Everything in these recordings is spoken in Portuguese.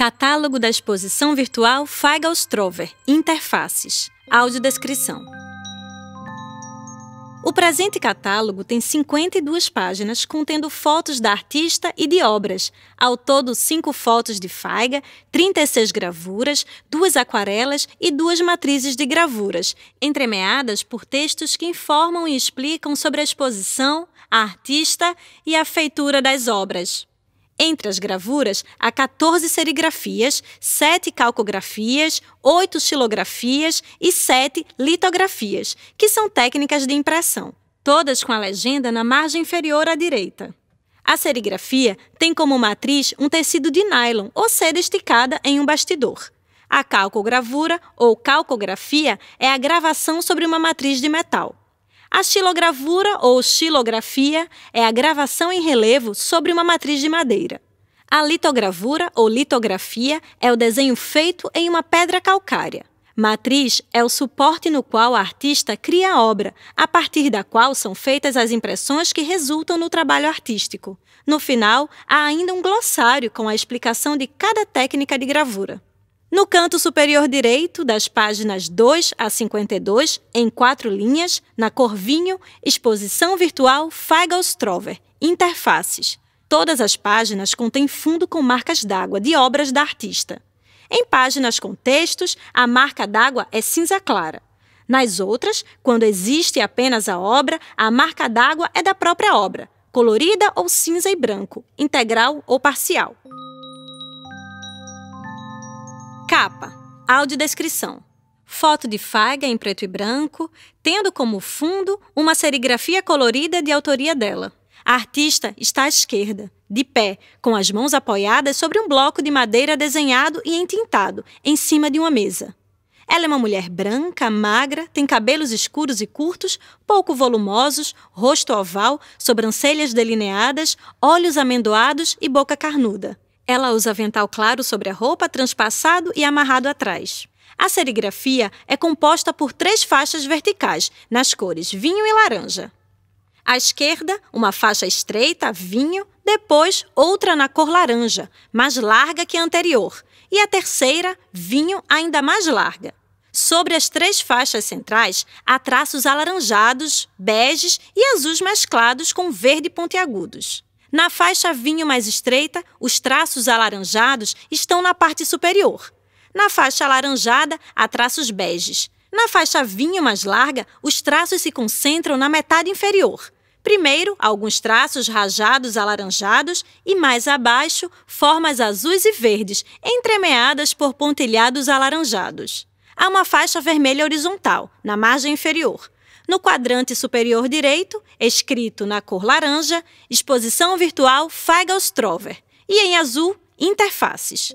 Catálogo da exposição virtual Ostrover Interfaces. Audiodescrição. O presente catálogo tem 52 páginas contendo fotos da artista e de obras. Ao todo, cinco fotos de Faiga, 36 gravuras, duas aquarelas e duas matrizes de gravuras, entremeadas por textos que informam e explicam sobre a exposição, a artista e a feitura das obras. Entre as gravuras, há 14 serigrafias, 7 calcografias, 8 estilografias e 7 litografias, que são técnicas de impressão, todas com a legenda na margem inferior à direita. A serigrafia tem como matriz um tecido de nylon ou seda esticada em um bastidor. A calcogravura, ou calcografia, é a gravação sobre uma matriz de metal. A xilogravura ou xilografia é a gravação em relevo sobre uma matriz de madeira. A litogravura ou litografia é o desenho feito em uma pedra calcária. Matriz é o suporte no qual o artista cria a obra, a partir da qual são feitas as impressões que resultam no trabalho artístico. No final, há ainda um glossário com a explicação de cada técnica de gravura. No canto superior direito, das páginas 2 a 52, em quatro linhas, na cor vinho, exposição virtual Feigl-Strover, interfaces. Todas as páginas contêm fundo com marcas d'água de obras da artista. Em páginas com textos, a marca d'água é cinza clara. Nas outras, quando existe apenas a obra, a marca d'água é da própria obra, colorida ou cinza e branco, integral ou parcial. Capa, audiodescrição. Foto de Faga em preto e branco, tendo como fundo uma serigrafia colorida de autoria dela. A artista está à esquerda, de pé, com as mãos apoiadas sobre um bloco de madeira desenhado e entintado, em cima de uma mesa. Ela é uma mulher branca, magra, tem cabelos escuros e curtos, pouco volumosos, rosto oval, sobrancelhas delineadas, olhos amendoados e boca carnuda. Ela usa avental claro sobre a roupa, transpassado e amarrado atrás. A serigrafia é composta por três faixas verticais, nas cores vinho e laranja. À esquerda, uma faixa estreita, vinho, depois outra na cor laranja, mais larga que a anterior, e a terceira, vinho, ainda mais larga. Sobre as três faixas centrais, há traços alaranjados, beges e azuis mesclados com verde pontiagudos. Na faixa vinho mais estreita, os traços alaranjados estão na parte superior. Na faixa alaranjada, há traços beges. Na faixa vinho mais larga, os traços se concentram na metade inferior. Primeiro, alguns traços rajados alaranjados e mais abaixo, formas azuis e verdes, entremeadas por pontilhados alaranjados. Há uma faixa vermelha horizontal, na margem inferior. No quadrante superior direito, escrito na cor laranja, exposição virtual Feigl-Strover e em azul, interfaces.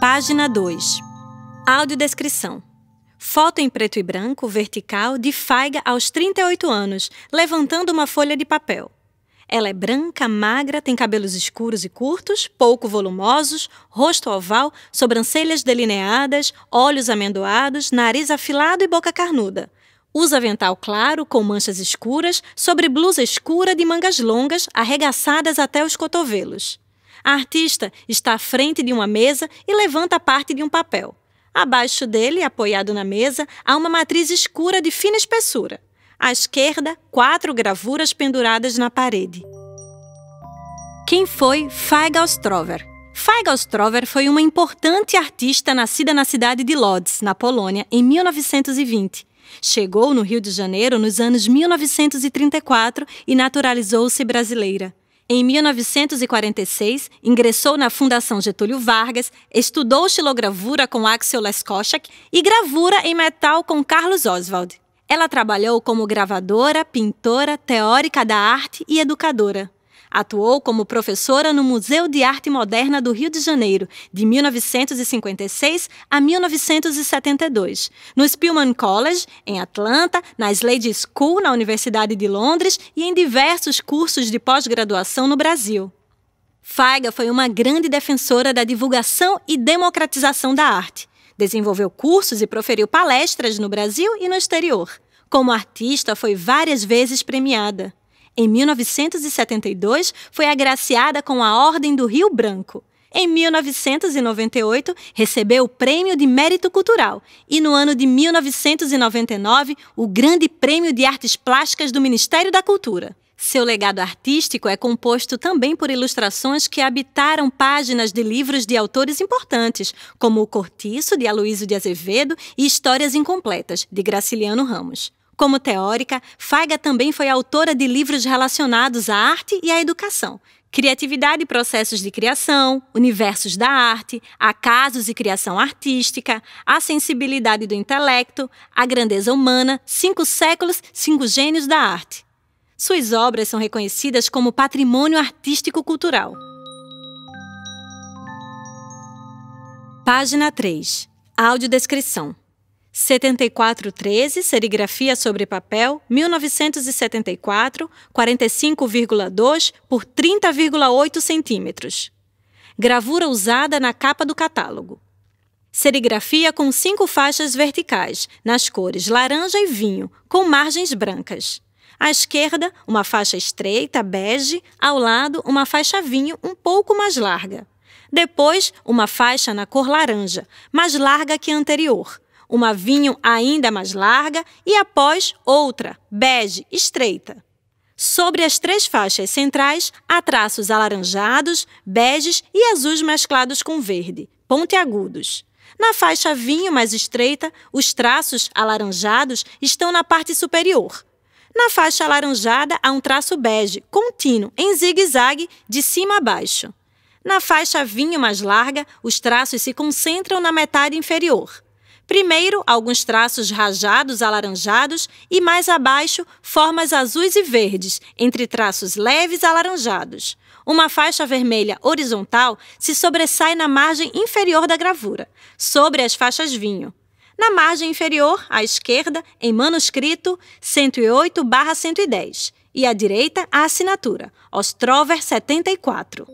Página 2. Audiodescrição. Foto em preto e branco, vertical, de Faiga aos 38 anos, levantando uma folha de papel. Ela é branca, magra, tem cabelos escuros e curtos, pouco volumosos, rosto oval, sobrancelhas delineadas, olhos amendoados, nariz afilado e boca carnuda. Usa avental claro com manchas escuras sobre blusa escura de mangas longas arregaçadas até os cotovelos. A artista está à frente de uma mesa e levanta parte de um papel. Abaixo dele, apoiado na mesa, há uma matriz escura de fina espessura. À esquerda, quatro gravuras penduradas na parede. Quem foi Feiga Ostrover foi uma importante artista nascida na cidade de Lodz, na Polônia, em 1920 Chegou no Rio de Janeiro nos anos 1934 e naturalizou-se brasileira. Em 1946, ingressou na Fundação Getúlio Vargas, estudou xilogravura com Axel Leskoschak e gravura em metal com Carlos Oswald. Ela trabalhou como gravadora, pintora, teórica da arte e educadora. Atuou como professora no Museu de Arte Moderna do Rio de Janeiro, de 1956 a 1972, no Spillman College, em Atlanta, na Slade School, na Universidade de Londres e em diversos cursos de pós-graduação no Brasil. Faiga foi uma grande defensora da divulgação e democratização da arte. Desenvolveu cursos e proferiu palestras no Brasil e no exterior. Como artista, foi várias vezes premiada. Em 1972, foi agraciada com a Ordem do Rio Branco. Em 1998, recebeu o Prêmio de Mérito Cultural e, no ano de 1999, o Grande Prêmio de Artes Plásticas do Ministério da Cultura. Seu legado artístico é composto também por ilustrações que habitaram páginas de livros de autores importantes, como O Cortiço, de Aloísio de Azevedo, e Histórias Incompletas, de Graciliano Ramos. Como teórica, Faiga também foi autora de livros relacionados à arte e à educação, Criatividade e processos de criação, universos da arte, acasos e criação artística, a sensibilidade do intelecto, a grandeza humana, cinco séculos, cinco gênios da arte. Suas obras são reconhecidas como patrimônio artístico cultural. Página 3. Audiodescrição. 7413, serigrafia sobre papel, 1974, 45,2 por 30,8 centímetros. Gravura usada na capa do catálogo. Serigrafia com cinco faixas verticais, nas cores laranja e vinho, com margens brancas. À esquerda, uma faixa estreita, bege, ao lado, uma faixa vinho um pouco mais larga. Depois, uma faixa na cor laranja, mais larga que a anterior uma vinho ainda mais larga e após outra, bege, estreita. Sobre as três faixas centrais, há traços alaranjados, beges e azuis mesclados com verde, pontiagudos. Na faixa vinho mais estreita, os traços alaranjados estão na parte superior. Na faixa alaranjada há um traço bege, contínuo, em zigue-zague, de cima a baixo. Na faixa vinho mais larga, os traços se concentram na metade inferior. Primeiro, alguns traços rajados alaranjados e mais abaixo, formas azuis e verdes, entre traços leves alaranjados. Uma faixa vermelha horizontal se sobressai na margem inferior da gravura, sobre as faixas vinho. Na margem inferior, à esquerda, em manuscrito 108/110 e à direita a assinatura, Ostrover 74.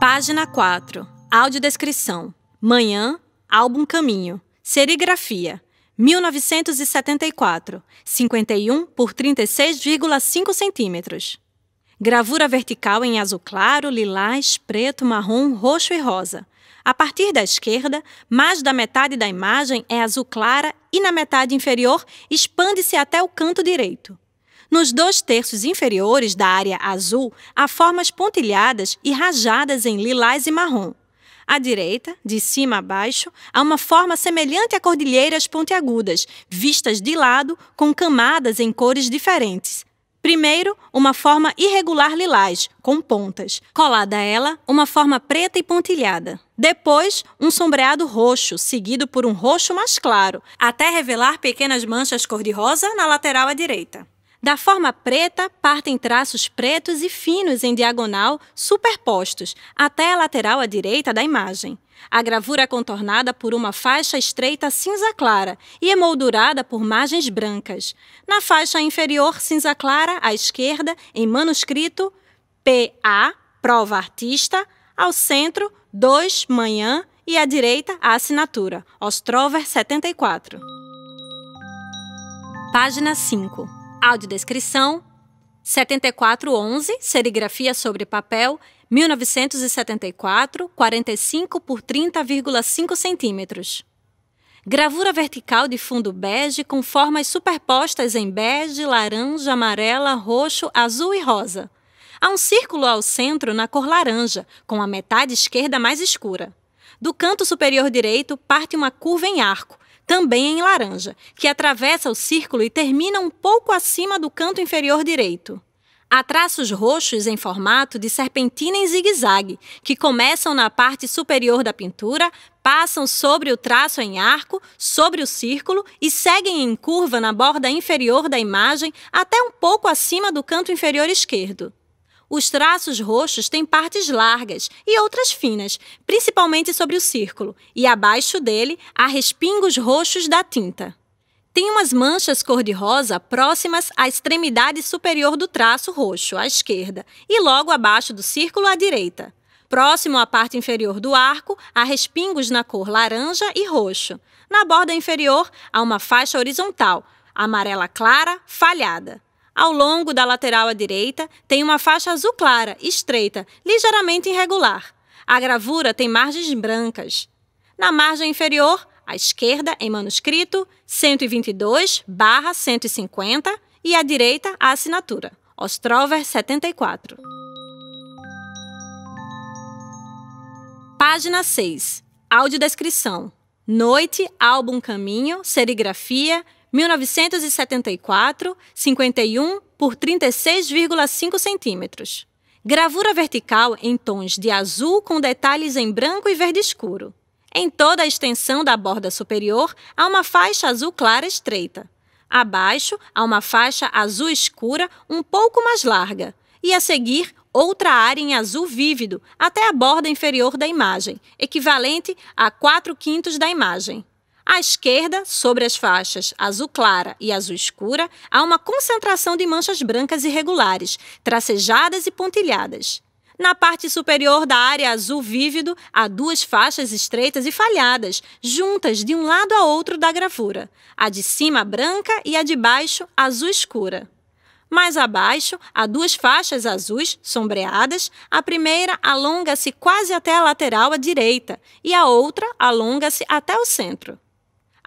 Página 4. Audiodescrição. Manhã, álbum Caminho, serigrafia, 1974, 51 por 36,5 centímetros. Gravura vertical em azul claro, lilás, preto, marrom, roxo e rosa. A partir da esquerda, mais da metade da imagem é azul clara e na metade inferior expande-se até o canto direito. Nos dois terços inferiores da área azul, há formas pontilhadas e rajadas em lilás e marrom. À direita, de cima a baixo, há uma forma semelhante a cordilheiras pontiagudas, vistas de lado, com camadas em cores diferentes. Primeiro, uma forma irregular lilás, com pontas. Colada a ela, uma forma preta e pontilhada. Depois, um sombreado roxo, seguido por um roxo mais claro, até revelar pequenas manchas cor-de-rosa na lateral à direita. Da forma preta, partem traços pretos e finos em diagonal, superpostos, até a lateral à direita da imagem. A gravura é contornada por uma faixa estreita cinza clara e emoldurada por margens brancas. Na faixa inferior cinza clara, à esquerda, em manuscrito PA, prova artista, ao centro, 2, manhã, e à direita, a assinatura, Ostrover 74. Página 5 Audiodescrição 7411, serigrafia sobre papel, 1974, 45 por 30,5 centímetros. Gravura vertical de fundo bege com formas superpostas em bege, laranja, amarela, roxo, azul e rosa. Há um círculo ao centro na cor laranja, com a metade esquerda mais escura. Do canto superior direito parte uma curva em arco, também em laranja, que atravessa o círculo e termina um pouco acima do canto inferior direito. Há traços roxos em formato de serpentina em zigue-zague, que começam na parte superior da pintura, passam sobre o traço em arco, sobre o círculo e seguem em curva na borda inferior da imagem até um pouco acima do canto inferior esquerdo. Os traços roxos têm partes largas e outras finas, principalmente sobre o círculo, e abaixo dele há respingos roxos da tinta. Tem umas manchas cor-de-rosa próximas à extremidade superior do traço roxo, à esquerda, e logo abaixo do círculo à direita. Próximo à parte inferior do arco, há respingos na cor laranja e roxo. Na borda inferior, há uma faixa horizontal, amarela clara, falhada. Ao longo da lateral à direita, tem uma faixa azul clara, estreita, ligeiramente irregular. A gravura tem margens brancas. Na margem inferior, à esquerda, em manuscrito, 122/150 e à direita, a assinatura, Ostrover 74. Página 6. Audiodescrição. Noite, álbum Caminho, serigrafia, 1974, 51 por 36,5 centímetros. Gravura vertical em tons de azul com detalhes em branco e verde escuro. Em toda a extensão da borda superior há uma faixa azul clara estreita. Abaixo há uma faixa azul escura um pouco mais larga. E a seguir, outra área em azul vívido, até a borda inferior da imagem, equivalente a 4 quintos da imagem. À esquerda, sobre as faixas azul clara e azul escura, há uma concentração de manchas brancas irregulares, tracejadas e pontilhadas. Na parte superior da área azul vívido, há duas faixas estreitas e falhadas, juntas de um lado a outro da gravura, a de cima branca e a de baixo azul escura. Mais abaixo, há duas faixas azuis sombreadas, a primeira alonga-se quase até a lateral à direita e a outra alonga-se até o centro.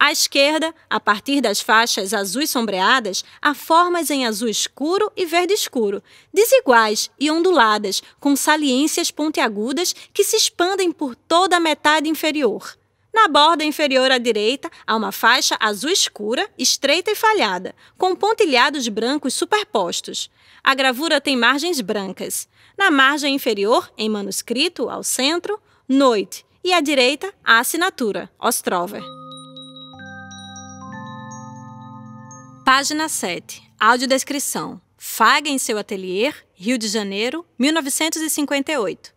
À esquerda, a partir das faixas azuis sombreadas, há formas em azul escuro e verde escuro, desiguais e onduladas, com saliências pontiagudas que se expandem por toda a metade inferior. Na borda inferior à direita, há uma faixa azul escura, estreita e falhada, com pontilhados brancos superpostos. A gravura tem margens brancas. Na margem inferior, em manuscrito, ao centro, noite, e à direita, a assinatura, Ostrover. Página 7. Audiodescrição. Faga em seu ateliê, Rio de Janeiro, 1958.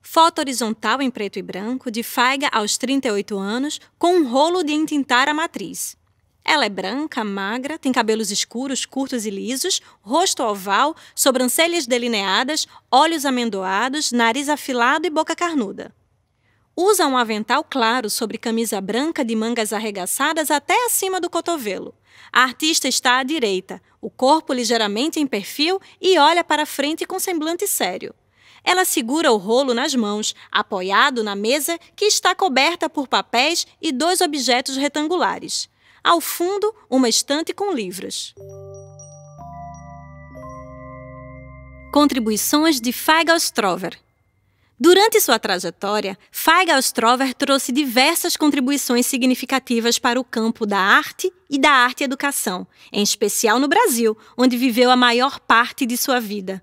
Foto horizontal em preto e branco de Faiga aos 38 anos com um rolo de entintar a matriz. Ela é branca, magra, tem cabelos escuros, curtos e lisos, rosto oval, sobrancelhas delineadas, olhos amendoados, nariz afilado e boca carnuda. Usa um avental claro sobre camisa branca de mangas arregaçadas até acima do cotovelo. A artista está à direita, o corpo ligeiramente em perfil e olha para frente com semblante sério. Ela segura o rolo nas mãos, apoiado na mesa que está coberta por papéis e dois objetos retangulares. Ao fundo, uma estante com livros. Contribuições de Feigl Strover Durante sua trajetória, Feiga Ostrover trouxe diversas contribuições significativas para o campo da arte e da arte-educação, em especial no Brasil, onde viveu a maior parte de sua vida.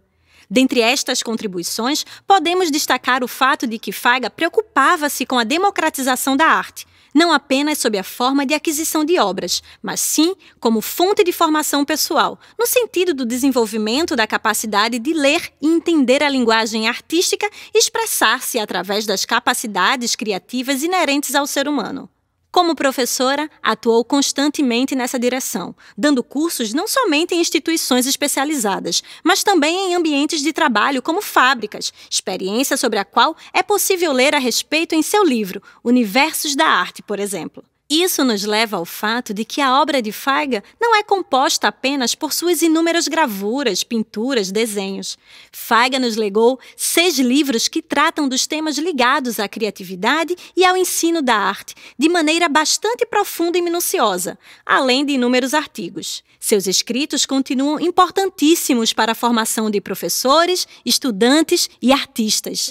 Dentre estas contribuições, podemos destacar o fato de que Feiga preocupava-se com a democratização da arte, não apenas sob a forma de aquisição de obras, mas sim como fonte de formação pessoal, no sentido do desenvolvimento da capacidade de ler e entender a linguagem artística e expressar-se através das capacidades criativas inerentes ao ser humano. Como professora, atuou constantemente nessa direção, dando cursos não somente em instituições especializadas, mas também em ambientes de trabalho como fábricas, experiência sobre a qual é possível ler a respeito em seu livro, Universos da Arte, por exemplo. Isso nos leva ao fato de que a obra de Faiga não é composta apenas por suas inúmeras gravuras, pinturas, desenhos. Faiga nos legou seis livros que tratam dos temas ligados à criatividade e ao ensino da arte, de maneira bastante profunda e minuciosa, além de inúmeros artigos. Seus escritos continuam importantíssimos para a formação de professores, estudantes e artistas.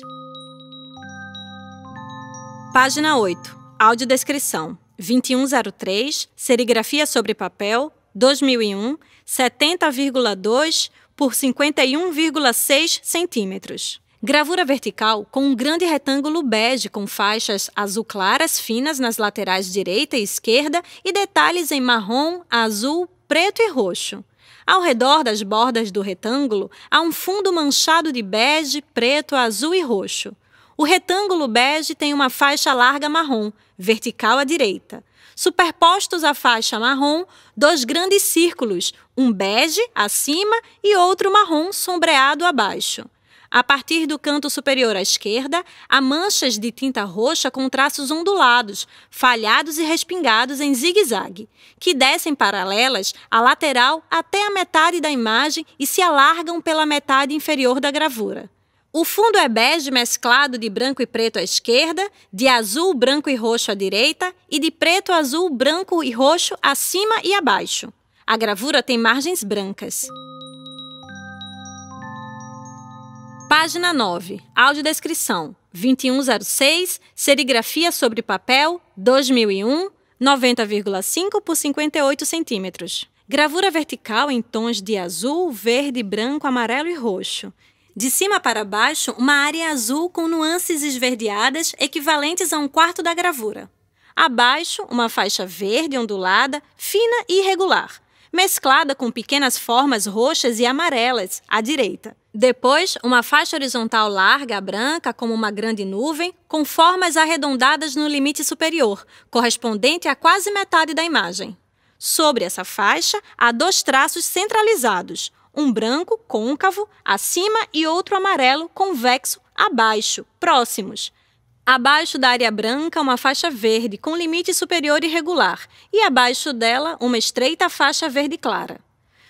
Página 8. Audiodescrição. 2103, serigrafia sobre papel, 2001, 70,2 por 51,6 centímetros. Gravura vertical com um grande retângulo bege com faixas azul claras finas nas laterais direita e esquerda e detalhes em marrom, azul, preto e roxo. Ao redor das bordas do retângulo há um fundo manchado de bege, preto, azul e roxo. O retângulo bege tem uma faixa larga marrom, vertical à direita. Superpostos à faixa marrom, dois grandes círculos, um bege acima e outro marrom sombreado abaixo. A partir do canto superior à esquerda, há manchas de tinta roxa com traços ondulados, falhados e respingados em zigue-zague, que descem paralelas à lateral até a metade da imagem e se alargam pela metade inferior da gravura. O fundo é bege mesclado de branco e preto à esquerda, de azul, branco e roxo à direita e de preto, azul, branco e roxo acima e abaixo. A gravura tem margens brancas. Página 9. Audiodescrição. 2106, serigrafia sobre papel, 2001, 90,5 por 58 centímetros. Gravura vertical em tons de azul, verde, branco, amarelo e roxo. De cima para baixo, uma área azul com nuances esverdeadas equivalentes a um quarto da gravura. Abaixo, uma faixa verde ondulada, fina e irregular, mesclada com pequenas formas roxas e amarelas, à direita. Depois, uma faixa horizontal larga, branca, como uma grande nuvem, com formas arredondadas no limite superior, correspondente a quase metade da imagem. Sobre essa faixa, há dois traços centralizados, um branco côncavo acima e outro amarelo convexo abaixo, próximos. Abaixo da área branca, uma faixa verde com limite superior irregular, e abaixo dela, uma estreita faixa verde clara.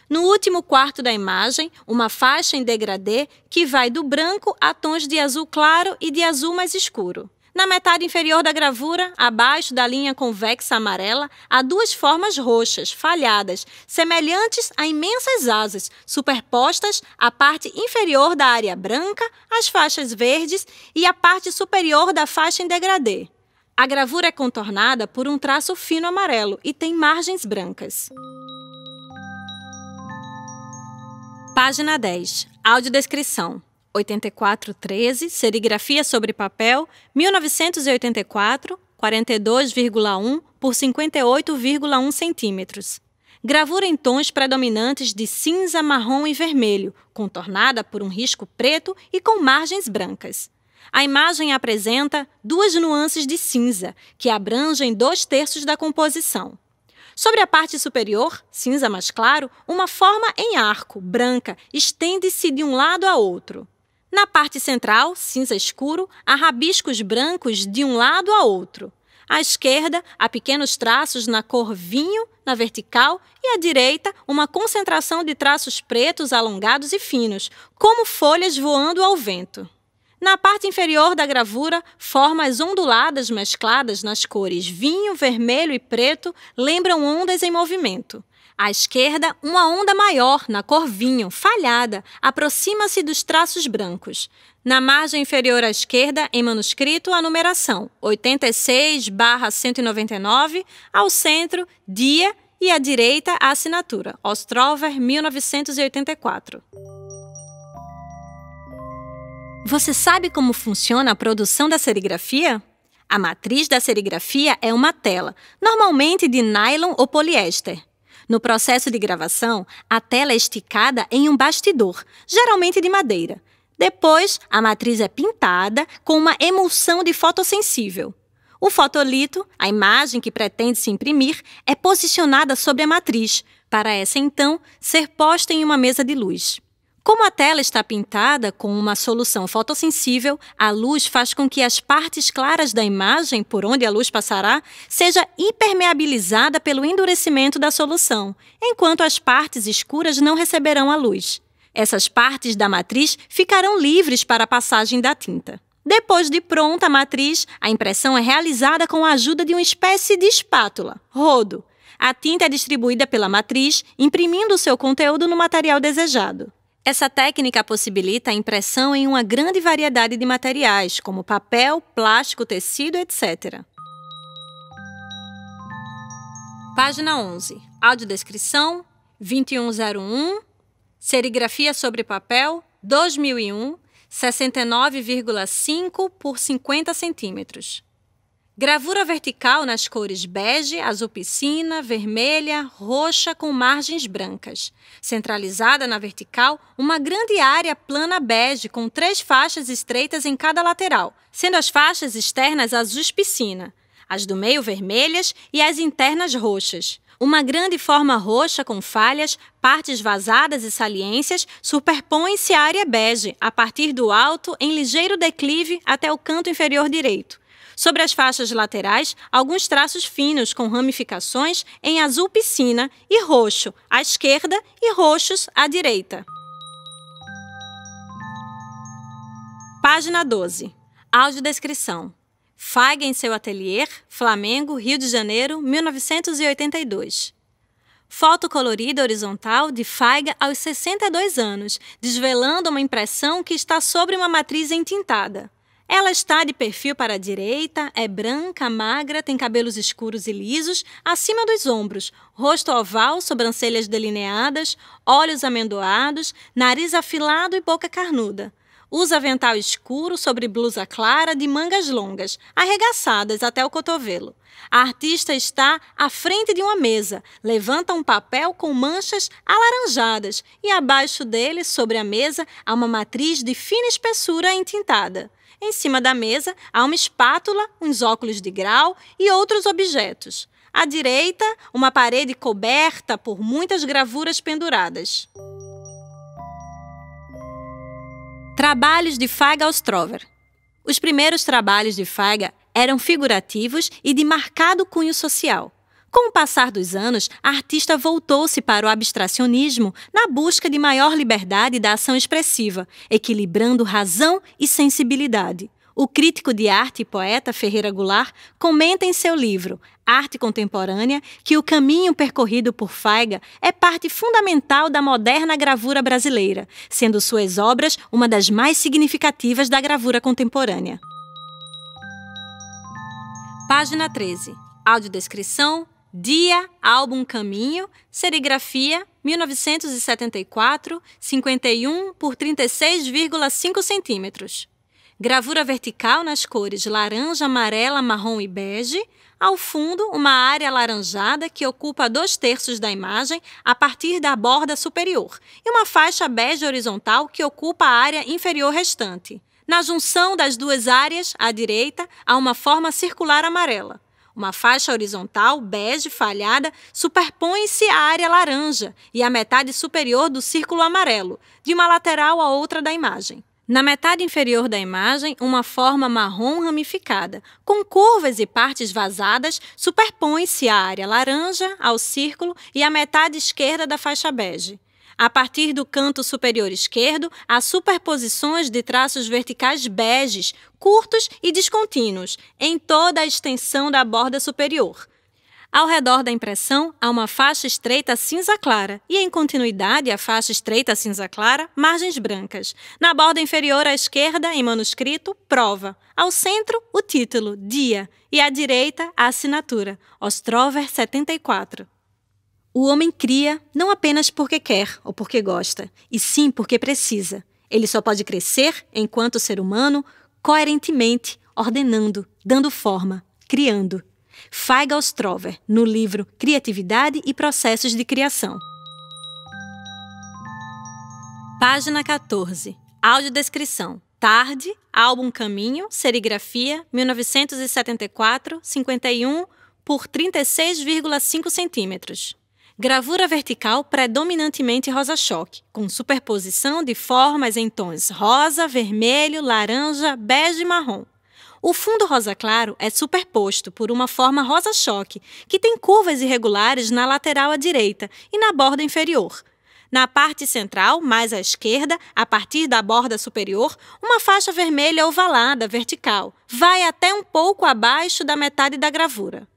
No último quarto da imagem, uma faixa em degradê que vai do branco a tons de azul claro e de azul mais escuro. Na metade inferior da gravura, abaixo da linha convexa amarela, há duas formas roxas, falhadas, semelhantes a imensas asas, superpostas à parte inferior da área branca, as faixas verdes e a parte superior da faixa em degradê. A gravura é contornada por um traço fino amarelo e tem margens brancas. Página 10. Audiodescrição. 8413, Serigrafia sobre Papel, 1984, 42,1 por 58,1 centímetros. Gravura em tons predominantes de cinza, marrom e vermelho, contornada por um risco preto e com margens brancas. A imagem apresenta duas nuances de cinza, que abrangem dois terços da composição. Sobre a parte superior, cinza mais claro, uma forma em arco, branca, estende-se de um lado a outro. Na parte central, cinza escuro, há rabiscos brancos de um lado a outro. À esquerda, há pequenos traços na cor vinho, na vertical, e à direita, uma concentração de traços pretos alongados e finos, como folhas voando ao vento. Na parte inferior da gravura, formas onduladas mescladas nas cores vinho, vermelho e preto lembram ondas em movimento. À esquerda, uma onda maior, na cor vinho, falhada, aproxima-se dos traços brancos. Na margem inferior à esquerda, em manuscrito, a numeração 86-199, ao centro, dia e à direita a assinatura, Ostrover 1984. Você sabe como funciona a produção da serigrafia? A matriz da serigrafia é uma tela, normalmente de nylon ou poliéster. No processo de gravação, a tela é esticada em um bastidor, geralmente de madeira. Depois, a matriz é pintada com uma emulsão de fotossensível. O fotolito, a imagem que pretende se imprimir, é posicionada sobre a matriz, para essa então ser posta em uma mesa de luz. Como a tela está pintada com uma solução fotossensível, a luz faz com que as partes claras da imagem, por onde a luz passará, seja impermeabilizada pelo endurecimento da solução, enquanto as partes escuras não receberão a luz. Essas partes da matriz ficarão livres para a passagem da tinta. Depois de pronta a matriz, a impressão é realizada com a ajuda de uma espécie de espátula, rodo. A tinta é distribuída pela matriz, imprimindo seu conteúdo no material desejado. Essa técnica possibilita a impressão em uma grande variedade de materiais, como papel, plástico, tecido, etc. Página 11. Audiodescrição 2101. Serigrafia sobre papel 2001, 69,5 por 50 centímetros. Gravura vertical nas cores bege, azul piscina, vermelha, roxa com margens brancas. Centralizada na vertical, uma grande área plana bege com três faixas estreitas em cada lateral, sendo as faixas externas azuis piscina, as do meio vermelhas e as internas roxas. Uma grande forma roxa com falhas, partes vazadas e saliências superpõe-se à área bege, a partir do alto em ligeiro declive até o canto inferior direito Sobre as faixas laterais, alguns traços finos com ramificações em azul piscina e roxo à esquerda e roxos à direita. Página 12. Audiodescrição. Fag em seu atelier, Flamengo, Rio de Janeiro, 1982. Foto colorida horizontal de Faiga aos 62 anos, desvelando uma impressão que está sobre uma matriz entintada. Ela está de perfil para a direita, é branca, magra, tem cabelos escuros e lisos, acima dos ombros, rosto oval, sobrancelhas delineadas, olhos amendoados, nariz afilado e boca carnuda. Usa avental escuro sobre blusa clara de mangas longas, arregaçadas até o cotovelo. A artista está à frente de uma mesa, levanta um papel com manchas alaranjadas e abaixo dele, sobre a mesa, há uma matriz de fina espessura entintada. Em cima da mesa há uma espátula, uns óculos de grau e outros objetos. À direita, uma parede coberta por muitas gravuras penduradas. Trabalhos de Feiga-Ostrover. Os primeiros trabalhos de Feiga eram figurativos e de marcado cunho social. Com o passar dos anos, a artista voltou-se para o abstracionismo na busca de maior liberdade da ação expressiva, equilibrando razão e sensibilidade. O crítico de arte e poeta Ferreira Goulart comenta em seu livro Arte Contemporânea que o caminho percorrido por Faiga é parte fundamental da moderna gravura brasileira, sendo suas obras uma das mais significativas da gravura contemporânea. Página 13. Audiodescrição Dia, álbum Caminho, serigrafia, 1974, 51 por 36,5 centímetros. Gravura vertical nas cores laranja, amarela, marrom e bege. Ao fundo, uma área alaranjada que ocupa dois terços da imagem a partir da borda superior e uma faixa bege horizontal que ocupa a área inferior restante. Na junção das duas áreas, à direita, há uma forma circular amarela. Uma faixa horizontal, bege, falhada, superpõe-se à área laranja e à metade superior do círculo amarelo, de uma lateral à outra da imagem. Na metade inferior da imagem, uma forma marrom ramificada, com curvas e partes vazadas, superpõe-se à área laranja, ao círculo e à metade esquerda da faixa bege. A partir do canto superior esquerdo, há superposições de traços verticais beges, curtos e descontínuos, em toda a extensão da borda superior. Ao redor da impressão há uma faixa estreita cinza clara e, em continuidade, a faixa estreita cinza clara, margens brancas. Na borda inferior à esquerda, em manuscrito, prova. Ao centro, o título, dia, e à direita, a assinatura, Ostrover 74. O homem cria não apenas porque quer ou porque gosta, e sim porque precisa. Ele só pode crescer enquanto ser humano coerentemente, ordenando, dando forma, criando. Feigl Strover, no livro Criatividade e Processos de Criação. Página 14. Audiodescrição. Tarde, álbum Caminho, serigrafia, 1974, 51 por 36,5 centímetros. Gravura vertical predominantemente rosa-choque, com superposição de formas em tons rosa, vermelho, laranja, bege e marrom. O fundo rosa claro é superposto por uma forma rosa-choque, que tem curvas irregulares na lateral à direita e na borda inferior. Na parte central, mais à esquerda, a partir da borda superior, uma faixa vermelha ovalada vertical vai até um pouco abaixo da metade da gravura.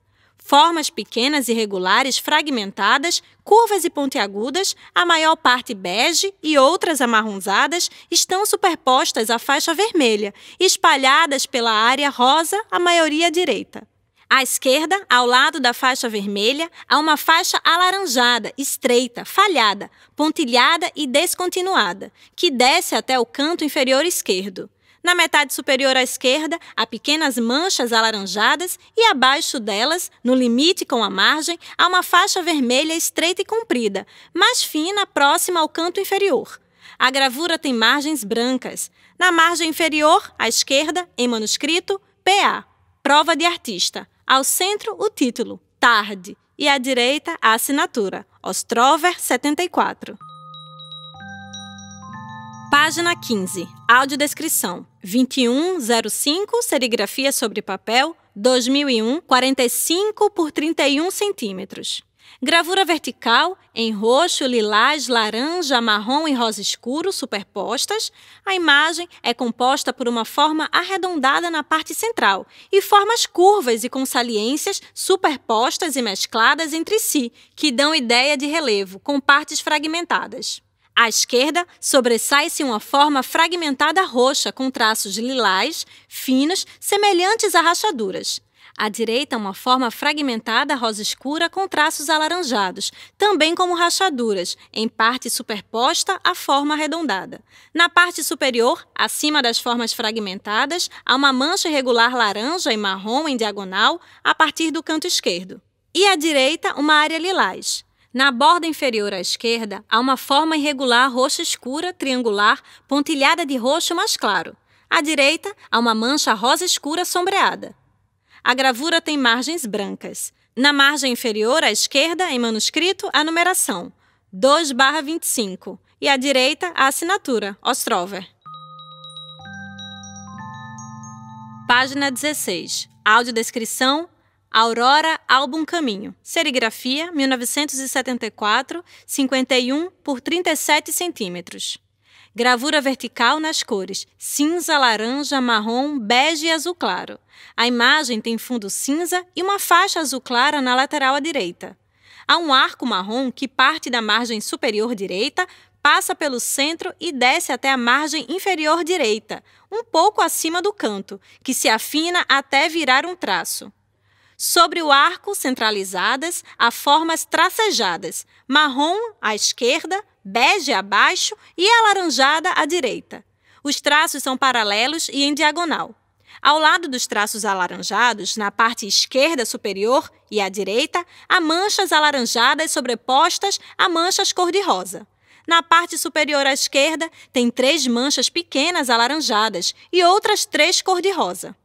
Formas pequenas e regulares fragmentadas, curvas e pontiagudas, a maior parte bege e outras amarronzadas, estão superpostas à faixa vermelha, espalhadas pela área rosa, a maioria à direita. À esquerda, ao lado da faixa vermelha, há uma faixa alaranjada, estreita, falhada, pontilhada e descontinuada, que desce até o canto inferior esquerdo. Na metade superior à esquerda, há pequenas manchas alaranjadas e abaixo delas, no limite com a margem, há uma faixa vermelha estreita e comprida, mais fina próxima ao canto inferior. A gravura tem margens brancas. Na margem inferior, à esquerda, em manuscrito, PA, prova de artista. Ao centro, o título, Tarde, e à direita, a assinatura, Ostrover 74. Página 15, audiodescrição. 2105, serigrafia sobre papel, 2001, 45 por 31 centímetros. Gravura vertical em roxo, lilás, laranja, marrom e rosa escuro superpostas. A imagem é composta por uma forma arredondada na parte central e formas curvas e com saliências superpostas e mescladas entre si, que dão ideia de relevo, com partes fragmentadas. À esquerda, sobressai-se uma forma fragmentada roxa com traços lilás, finos, semelhantes a rachaduras. À direita, uma forma fragmentada rosa escura com traços alaranjados, também como rachaduras, em parte superposta à forma arredondada. Na parte superior, acima das formas fragmentadas, há uma mancha irregular laranja e marrom em diagonal a partir do canto esquerdo. E à direita, uma área lilás. Na borda inferior à esquerda, há uma forma irregular roxa escura, triangular, pontilhada de roxo mais claro. À direita, há uma mancha rosa escura sombreada. A gravura tem margens brancas. Na margem inferior, à esquerda, em manuscrito, a numeração 2/25 e à direita, a assinatura Ostrover. Página 16. Audiodescrição Aurora Álbum Caminho, serigrafia 1974, 51 por 37 centímetros. Gravura vertical nas cores cinza, laranja, marrom, bege e azul claro. A imagem tem fundo cinza e uma faixa azul clara na lateral à direita. Há um arco marrom que parte da margem superior direita, passa pelo centro e desce até a margem inferior direita, um pouco acima do canto, que se afina até virar um traço. Sobre o arco, centralizadas, há formas tracejadas: marrom à esquerda, bege abaixo e alaranjada à direita. Os traços são paralelos e em diagonal. Ao lado dos traços alaranjados, na parte esquerda superior e à direita, há manchas alaranjadas sobrepostas a manchas cor-de-rosa. Na parte superior à esquerda, tem três manchas pequenas alaranjadas e outras três cor-de-rosa.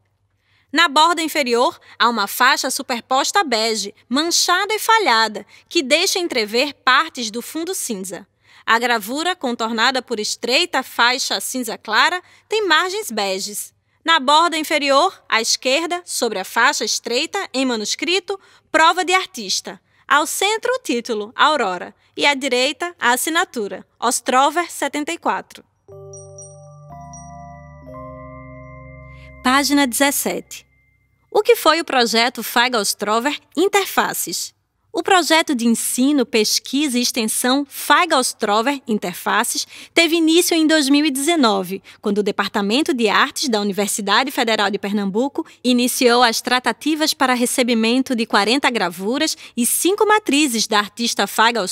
Na borda inferior, há uma faixa superposta bege, manchada e falhada, que deixa entrever partes do fundo cinza. A gravura, contornada por estreita faixa cinza clara, tem margens beges. Na borda inferior, à esquerda, sobre a faixa estreita, em manuscrito, prova de artista. Ao centro, o título, Aurora, e à direita, a assinatura, Ostrover 74. página 17. O que foi o projeto feigal Interfaces? O projeto de ensino, pesquisa e extensão feigal Interfaces teve início em 2019, quando o Departamento de Artes da Universidade Federal de Pernambuco iniciou as tratativas para recebimento de 40 gravuras e cinco matrizes da artista feigal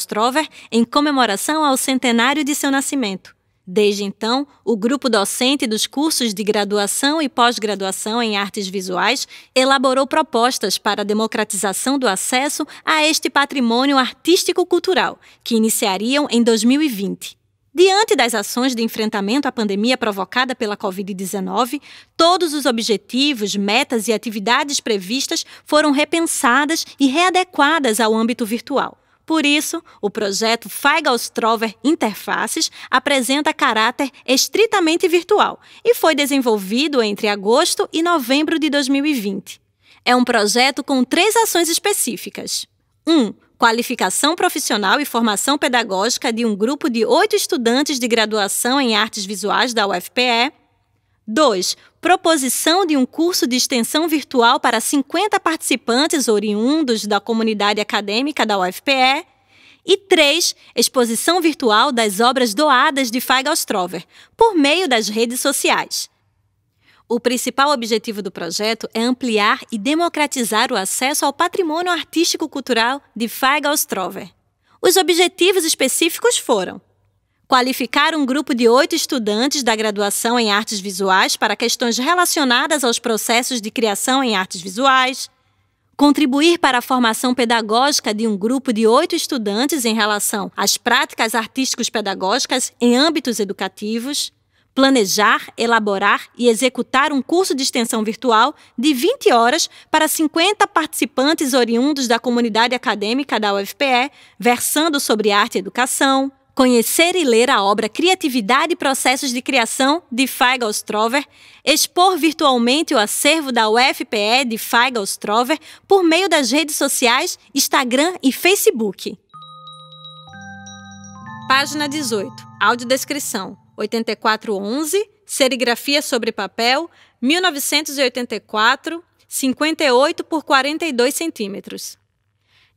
em comemoração ao centenário de seu nascimento. Desde então, o grupo docente dos cursos de graduação e pós-graduação em artes visuais elaborou propostas para a democratização do acesso a este patrimônio artístico-cultural, que iniciariam em 2020. Diante das ações de enfrentamento à pandemia provocada pela Covid-19, todos os objetivos, metas e atividades previstas foram repensadas e readequadas ao âmbito virtual. Por isso, o projeto Feigaus-Trover Interfaces apresenta caráter estritamente virtual e foi desenvolvido entre agosto e novembro de 2020. É um projeto com três ações específicas. 1. Um, qualificação profissional e formação pedagógica de um grupo de oito estudantes de graduação em artes visuais da UFPE. 2 proposição de um curso de extensão virtual para 50 participantes oriundos da comunidade acadêmica da UFPE. E três Exposição virtual das obras doadas de Ostrover, por meio das redes sociais. O principal objetivo do projeto é ampliar e democratizar o acesso ao patrimônio artístico-cultural de Ostrover. Os objetivos específicos foram qualificar um grupo de oito estudantes da graduação em artes visuais para questões relacionadas aos processos de criação em artes visuais, contribuir para a formação pedagógica de um grupo de oito estudantes em relação às práticas artísticos pedagógicas em âmbitos educativos, planejar, elaborar e executar um curso de extensão virtual de 20 horas para 50 participantes oriundos da comunidade acadêmica da UFPE, versando sobre arte e educação, conhecer e ler a obra Criatividade e Processos de Criação de Feigl-Strover, expor virtualmente o acervo da UFPE de Feigl-Strover por meio das redes sociais Instagram e Facebook. Página 18. Audiodescrição. 8411, Serigrafia sobre papel, 1984, 58 por 42 centímetros.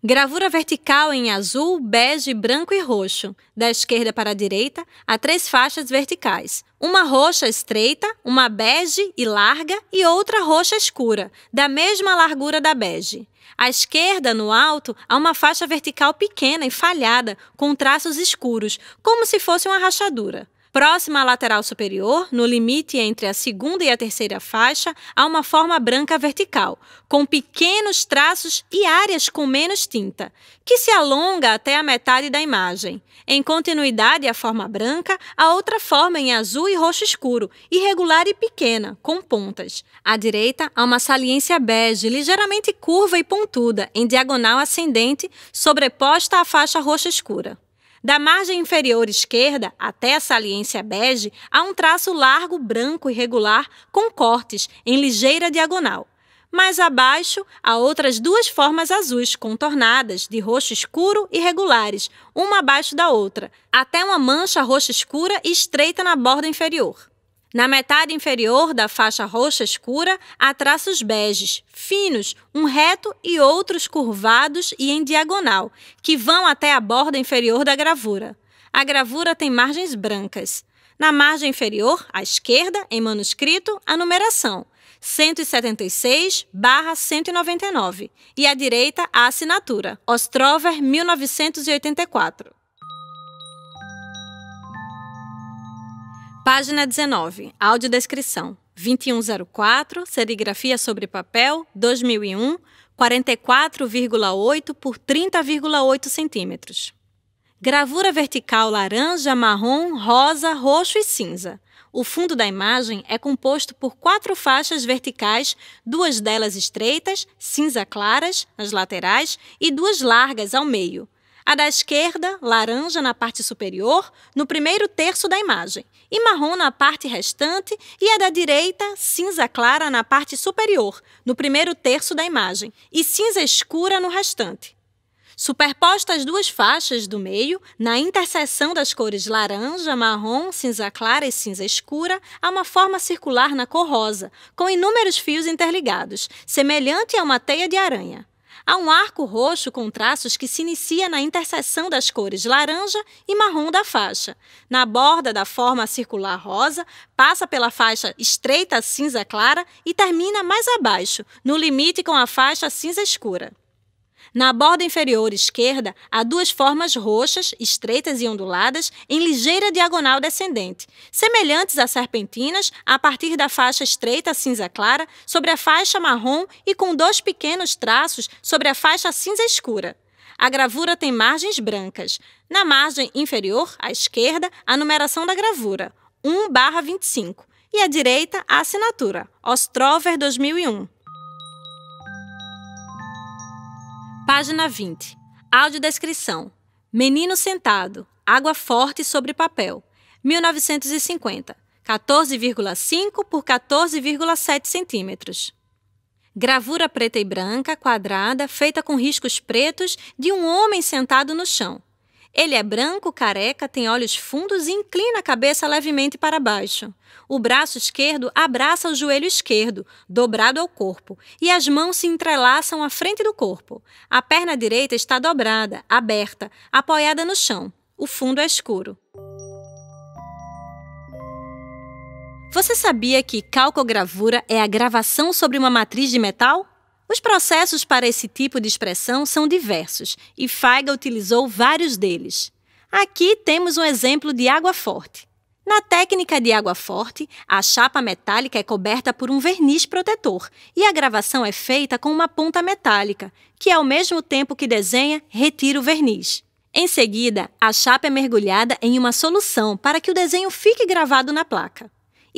Gravura vertical em azul, bege, branco e roxo, da esquerda para a direita, há três faixas verticais. Uma roxa estreita, uma bege e larga e outra roxa escura, da mesma largura da bege. À esquerda, no alto, há uma faixa vertical pequena e falhada, com traços escuros, como se fosse uma rachadura. Próxima à lateral superior, no limite entre a segunda e a terceira faixa, há uma forma branca vertical, com pequenos traços e áreas com menos tinta, que se alonga até a metade da imagem. Em continuidade à forma branca, há outra forma em azul e roxo escuro, irregular e pequena, com pontas. À direita, há uma saliência bege, ligeiramente curva e pontuda, em diagonal ascendente, sobreposta à faixa roxa escura. Da margem inferior esquerda até a saliência bege, há um traço largo branco irregular com cortes em ligeira diagonal. Mais abaixo, há outras duas formas azuis contornadas, de roxo escuro e regulares, uma abaixo da outra, até uma mancha roxa escura e estreita na borda inferior. Na metade inferior da faixa roxa escura, há traços beges, finos, um reto e outros curvados e em diagonal, que vão até a borda inferior da gravura. A gravura tem margens brancas. Na margem inferior, à esquerda, em manuscrito, a numeração 176/199 e à direita a assinatura Ostrover 1984. Página 19, audiodescrição. 2104, serigrafia sobre papel, 2001, 44,8 por 30,8 centímetros. Gravura vertical laranja, marrom, rosa, roxo e cinza. O fundo da imagem é composto por quatro faixas verticais, duas delas estreitas, cinza claras, nas laterais, e duas largas ao meio. A da esquerda, laranja na parte superior, no primeiro terço da imagem, e marrom na parte restante e a da direita cinza clara na parte superior, no primeiro terço da imagem, e cinza escura no restante. Superpostas duas faixas do meio, na interseção das cores laranja, marrom, cinza clara e cinza escura, há uma forma circular na cor rosa, com inúmeros fios interligados, semelhante a uma teia de aranha. Há um arco roxo com traços que se inicia na interseção das cores laranja e marrom da faixa. Na borda da forma circular rosa, passa pela faixa estreita cinza clara e termina mais abaixo, no limite com a faixa cinza escura. Na borda inferior esquerda, há duas formas roxas, estreitas e onduladas, em ligeira diagonal descendente, semelhantes a serpentinas a partir da faixa estreita cinza clara sobre a faixa marrom e com dois pequenos traços sobre a faixa cinza escura. A gravura tem margens brancas. Na margem inferior, à esquerda, a numeração da gravura, 1/25, e à direita, a assinatura, Ostrover 2001. Página 20. Audiodescrição. Menino sentado. Água forte sobre papel. 1950. 14,5 por 14,7 centímetros. Gravura preta e branca, quadrada, feita com riscos pretos, de um homem sentado no chão. Ele é branco, careca, tem olhos fundos e inclina a cabeça levemente para baixo. O braço esquerdo abraça o joelho esquerdo, dobrado ao corpo, e as mãos se entrelaçam à frente do corpo. A perna direita está dobrada, aberta, apoiada no chão. O fundo é escuro. Você sabia que calcogravura é a gravação sobre uma matriz de metal? Os processos para esse tipo de expressão são diversos e Feiga utilizou vários deles. Aqui temos um exemplo de água forte. Na técnica de água forte, a chapa metálica é coberta por um verniz protetor e a gravação é feita com uma ponta metálica, que ao mesmo tempo que desenha, retira o verniz. Em seguida, a chapa é mergulhada em uma solução para que o desenho fique gravado na placa.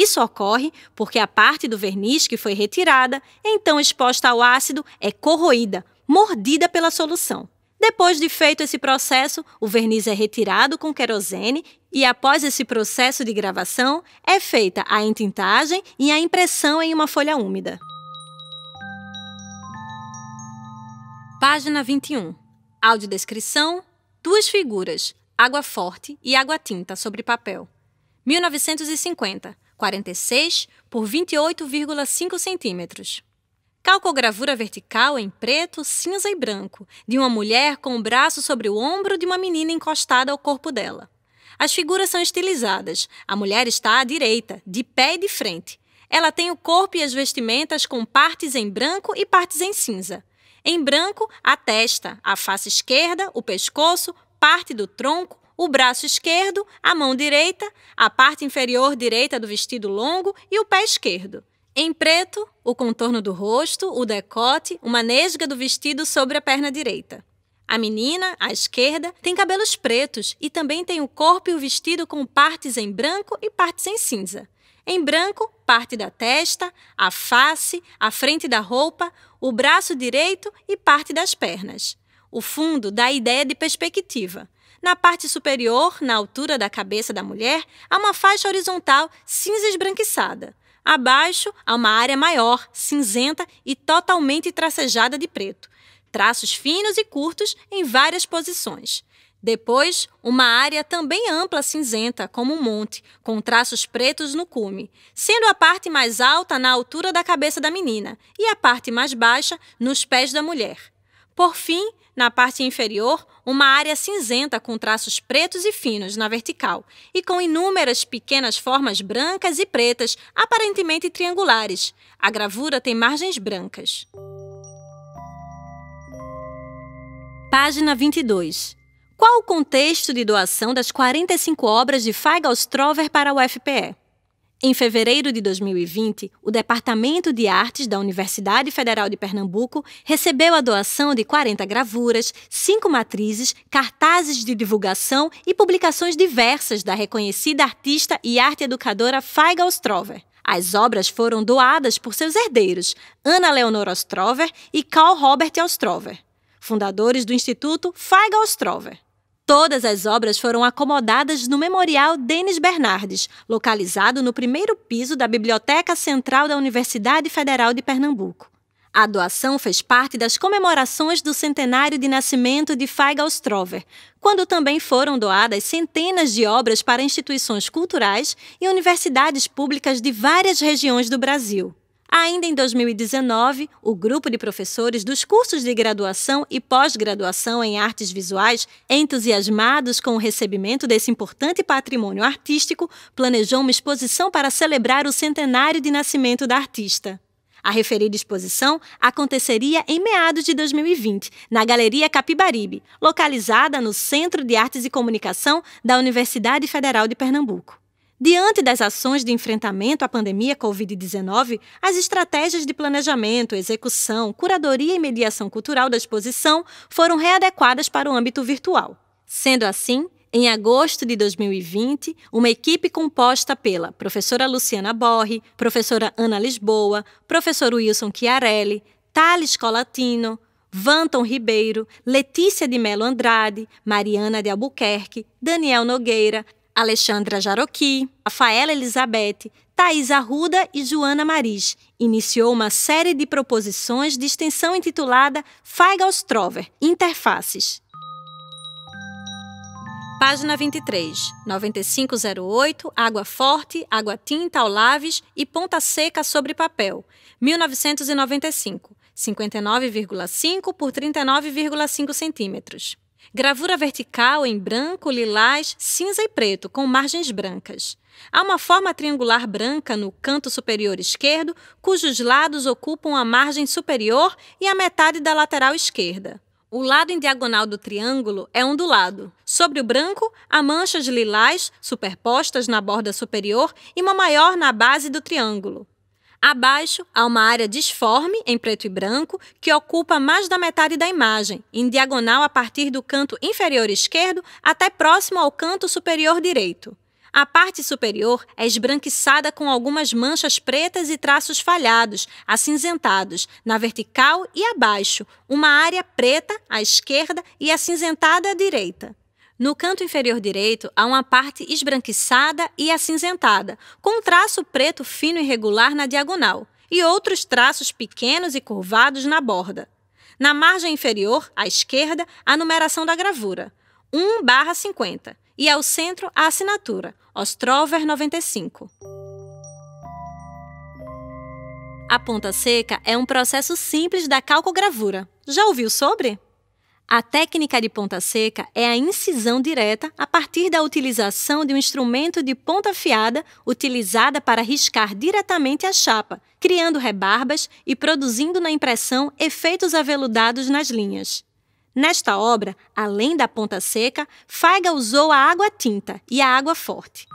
Isso ocorre porque a parte do verniz que foi retirada, então exposta ao ácido, é corroída, mordida pela solução. Depois de feito esse processo, o verniz é retirado com querosene e, após esse processo de gravação, é feita a entintagem e a impressão em uma folha úmida. Página 21. Audiodescrição: Duas figuras, água forte e água tinta sobre papel. 1950. 46 por 28,5 centímetros. Calcogravura vertical em preto, cinza e branco, de uma mulher com o braço sobre o ombro de uma menina encostada ao corpo dela. As figuras são estilizadas. A mulher está à direita, de pé e de frente. Ela tem o corpo e as vestimentas com partes em branco e partes em cinza. Em branco, a testa, a face esquerda, o pescoço, parte do tronco, o braço esquerdo, a mão direita, a parte inferior direita do vestido longo e o pé esquerdo. Em preto, o contorno do rosto, o decote, uma nesga do vestido sobre a perna direita. A menina, à esquerda, tem cabelos pretos e também tem o corpo e o vestido com partes em branco e partes em cinza. Em branco, parte da testa, a face, a frente da roupa, o braço direito e parte das pernas. O fundo dá a ideia de perspectiva. Na parte superior, na altura da cabeça da mulher, há uma faixa horizontal cinza esbranquiçada. Abaixo, há uma área maior, cinzenta e totalmente tracejada de preto. Traços finos e curtos em várias posições. Depois, uma área também ampla cinzenta, como um monte, com traços pretos no cume, sendo a parte mais alta na altura da cabeça da menina e a parte mais baixa nos pés da mulher. Por fim, na parte inferior, uma área cinzenta com traços pretos e finos na vertical e com inúmeras pequenas formas brancas e pretas, aparentemente triangulares. A gravura tem margens brancas. Página 22. Qual o contexto de doação das 45 obras de Feigl Strover para o FPE? Em fevereiro de 2020, o Departamento de Artes da Universidade Federal de Pernambuco recebeu a doação de 40 gravuras, 5 matrizes, cartazes de divulgação e publicações diversas da reconhecida artista e arte educadora Faiga Ostrover. As obras foram doadas por seus herdeiros, Ana Leonor Ostrover e Carl Robert Ostrover, fundadores do Instituto Faiga Ostrover. Todas as obras foram acomodadas no Memorial Denis Bernardes, localizado no primeiro piso da Biblioteca Central da Universidade Federal de Pernambuco. A doação fez parte das comemorações do centenário de nascimento de Feig Ostrover, quando também foram doadas centenas de obras para instituições culturais e universidades públicas de várias regiões do Brasil. Ainda em 2019, o grupo de professores dos cursos de graduação e pós-graduação em artes visuais, entusiasmados com o recebimento desse importante patrimônio artístico, planejou uma exposição para celebrar o centenário de nascimento da artista. A referida exposição aconteceria em meados de 2020, na Galeria Capibaribe, localizada no Centro de Artes e Comunicação da Universidade Federal de Pernambuco. Diante das ações de enfrentamento à pandemia Covid-19, as estratégias de planejamento, execução, curadoria e mediação cultural da exposição foram readequadas para o âmbito virtual. Sendo assim, em agosto de 2020, uma equipe composta pela professora Luciana Borri, professora Ana Lisboa, professor Wilson Chiarelli, Thales Colatino, Vanton Ribeiro, Letícia de Melo Andrade, Mariana de Albuquerque, Daniel Nogueira, Alexandra Jaroqui, Rafaela Elizabeth, Thais Arruda e Joana Maris, iniciou uma série de proposições de extensão intitulada "Feynman-Strover Interfaces. Página 23, 9508, Água Forte, Água Tinta, laves e Ponta Seca sobre Papel, 1995, 59,5 por 39,5 centímetros. Gravura vertical em branco, lilás, cinza e preto, com margens brancas. Há uma forma triangular branca no canto superior esquerdo, cujos lados ocupam a margem superior e a metade da lateral esquerda. O lado em diagonal do triângulo é ondulado. Sobre o branco, há manchas lilás superpostas na borda superior e uma maior na base do triângulo. Abaixo há uma área disforme, em preto e branco, que ocupa mais da metade da imagem, em diagonal a partir do canto inferior esquerdo até próximo ao canto superior direito. A parte superior é esbranquiçada com algumas manchas pretas e traços falhados, acinzentados, na vertical e abaixo, uma área preta à esquerda e acinzentada à direita. No canto inferior direito, há uma parte esbranquiçada e acinzentada, com um traço preto fino e regular na diagonal, e outros traços pequenos e curvados na borda. Na margem inferior, à esquerda, a numeração da gravura, 1/50, e ao centro a assinatura, Ostrover 95. A ponta seca é um processo simples da calcogravura. Já ouviu sobre? A técnica de ponta seca é a incisão direta a partir da utilização de um instrumento de ponta afiada utilizada para riscar diretamente a chapa, criando rebarbas e produzindo na impressão efeitos aveludados nas linhas. Nesta obra, além da ponta seca, Faiga usou a água tinta e a água forte.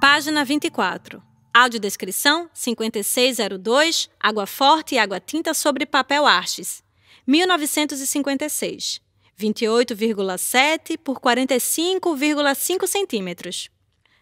Página 24. Audiodescrição 5602 Água Forte e Água Tinta sobre Papel Arches 1956. 28,7 por 45,5 centímetros.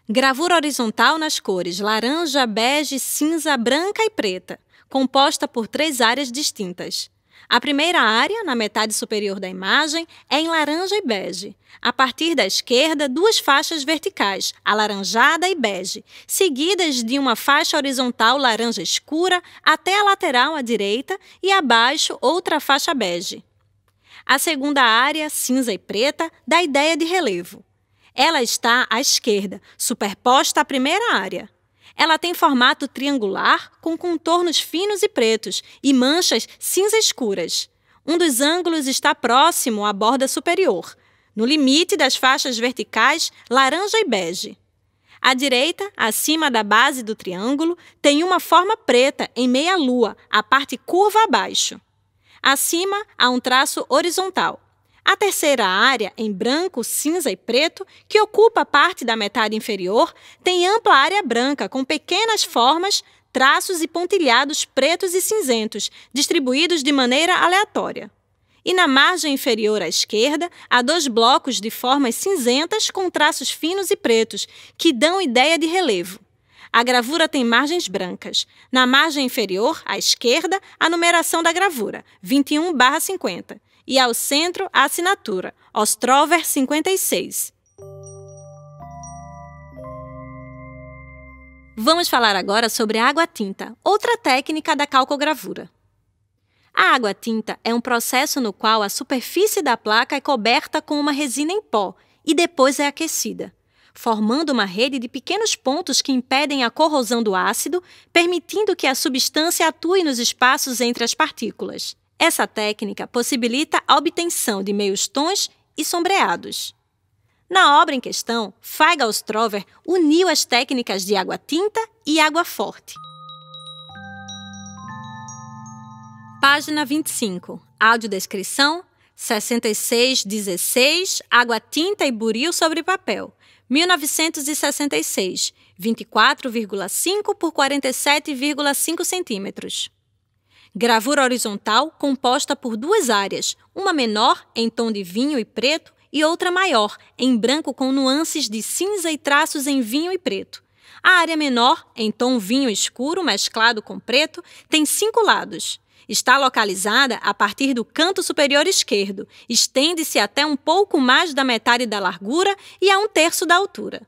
Gravura horizontal nas cores laranja, bege, cinza, branca e preta, composta por três áreas distintas. A primeira área, na metade superior da imagem, é em laranja e bege. A partir da esquerda, duas faixas verticais, alaranjada e bege, seguidas de uma faixa horizontal laranja escura até a lateral à direita e abaixo outra faixa bege. A segunda área, cinza e preta, dá ideia de relevo. Ela está à esquerda, superposta à primeira área. Ela tem formato triangular com contornos finos e pretos e manchas cinza escuras. Um dos ângulos está próximo à borda superior, no limite das faixas verticais laranja e bege. À direita, acima da base do triângulo, tem uma forma preta em meia-lua, a parte curva abaixo. Acima, há um traço horizontal. A terceira área, em branco, cinza e preto, que ocupa parte da metade inferior, tem ampla área branca com pequenas formas, traços e pontilhados pretos e cinzentos, distribuídos de maneira aleatória. E na margem inferior à esquerda, há dois blocos de formas cinzentas com traços finos e pretos, que dão ideia de relevo. A gravura tem margens brancas. Na margem inferior, à esquerda, a numeração da gravura, 21/50 e ao centro a assinatura, Ostrover 56. Vamos falar agora sobre a água-tinta, outra técnica da calcogravura. A água-tinta é um processo no qual a superfície da placa é coberta com uma resina em pó e depois é aquecida, formando uma rede de pequenos pontos que impedem a corrosão do ácido, permitindo que a substância atue nos espaços entre as partículas. Essa técnica possibilita a obtenção de meios tons e sombreados. Na obra em questão, Feigal-Strover uniu as técnicas de água-tinta e água-forte. Página 25. Audiodescrição 6616 Água tinta e buril sobre papel. 1966. 24,5 por 47,5 centímetros. Gravura horizontal composta por duas áreas, uma menor, em tom de vinho e preto, e outra maior, em branco com nuances de cinza e traços em vinho e preto. A área menor, em tom vinho escuro mesclado com preto, tem cinco lados. Está localizada a partir do canto superior esquerdo, estende-se até um pouco mais da metade da largura e a um terço da altura.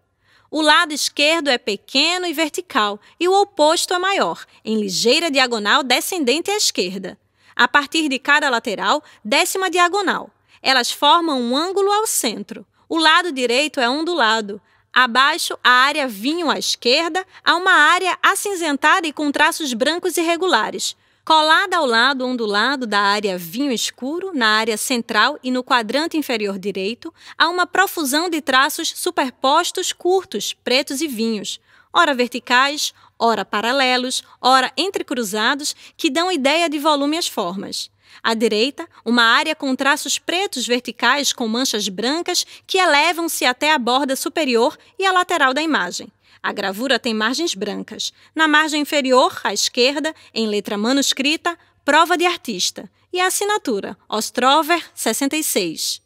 O lado esquerdo é pequeno e vertical, e o oposto é maior, em ligeira diagonal descendente à esquerda. A partir de cada lateral, desce uma diagonal. Elas formam um ângulo ao centro. O lado direito é ondulado. Abaixo, a área vinho à esquerda há uma área acinzentada e com traços brancos irregulares colada ao lado ondulado da área vinho escuro, na área central e no quadrante inferior direito, há uma profusão de traços superpostos curtos, pretos e vinhos, ora verticais, ora paralelos, ora entrecruzados, que dão ideia de volume às formas. À direita, uma área com traços pretos verticais com manchas brancas que elevam-se até a borda superior e a lateral da imagem. A gravura tem margens brancas. Na margem inferior, à esquerda, em letra manuscrita, prova de artista. E a assinatura, Ostrover 66.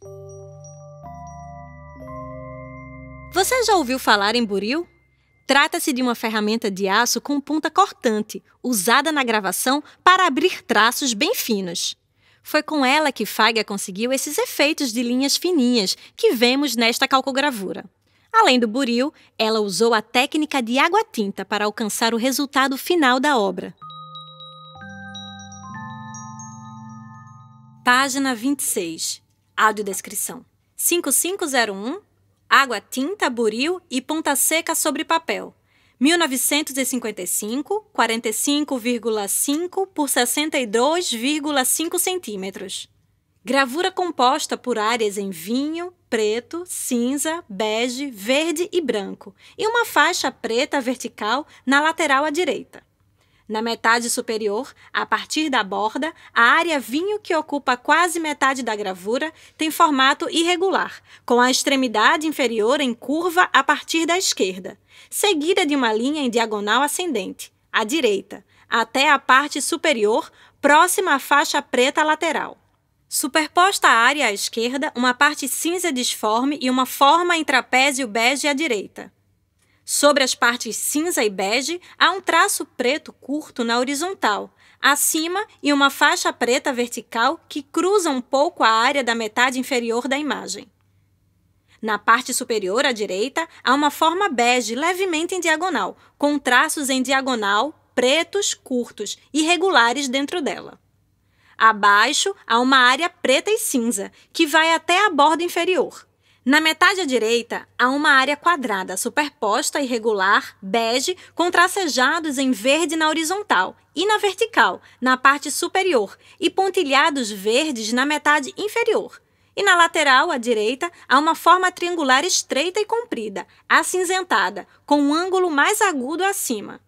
Você já ouviu falar em buril? Trata-se de uma ferramenta de aço com ponta cortante, usada na gravação para abrir traços bem finos. Foi com ela que Faiga conseguiu esses efeitos de linhas fininhas que vemos nesta calcogravura. Além do buril, ela usou a técnica de água-tinta para alcançar o resultado final da obra. Página 26. Audiodescrição. 5501 Água tinta, buril e ponta seca sobre papel. 1955, 45,5 por 62,5 centímetros. Gravura composta por áreas em vinho, preto, cinza, bege, verde e branco, e uma faixa preta vertical na lateral à direita. Na metade superior, a partir da borda, a área vinho que ocupa quase metade da gravura tem formato irregular, com a extremidade inferior em curva a partir da esquerda, seguida de uma linha em diagonal ascendente, à direita, até a parte superior, próxima à faixa preta lateral. Superposta à área à esquerda, uma parte cinza disforme e uma forma em trapézio bege à direita. Sobre as partes cinza e bege, há um traço preto curto na horizontal, acima e uma faixa preta vertical que cruza um pouco a área da metade inferior da imagem. Na parte superior à direita, há uma forma bege levemente em diagonal, com traços em diagonal, pretos, curtos, irregulares dentro dela. Abaixo há uma área preta e cinza, que vai até a borda inferior. Na metade à direita, há uma área quadrada superposta irregular, bege, com tracejados em verde na horizontal e na vertical, na parte superior, e pontilhados verdes na metade inferior. E na lateral, à direita, há uma forma triangular estreita e comprida, acinzentada, com um ângulo mais agudo acima.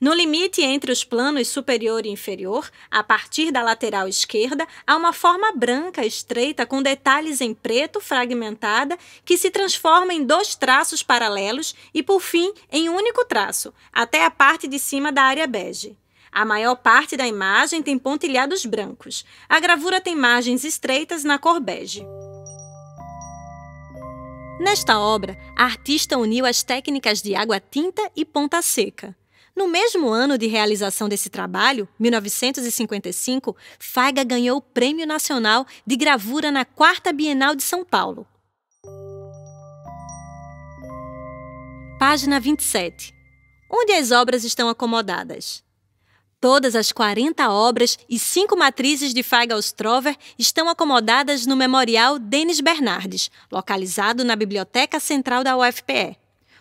No limite entre os planos superior e inferior, a partir da lateral esquerda, há uma forma branca estreita com detalhes em preto fragmentada que se transforma em dois traços paralelos e, por fim, em um único traço, até a parte de cima da área bege. A maior parte da imagem tem pontilhados brancos. A gravura tem margens estreitas na cor bege. Nesta obra, a artista uniu as técnicas de água-tinta e ponta seca. No mesmo ano de realização desse trabalho, 1955, Faiga ganhou o Prêmio Nacional de Gravura na Quarta Bienal de São Paulo. Página 27. Onde as obras estão acomodadas? Todas as 40 obras e cinco matrizes de Feiga Ostrover estão acomodadas no Memorial Denis Bernardes, localizado na Biblioteca Central da UFPE.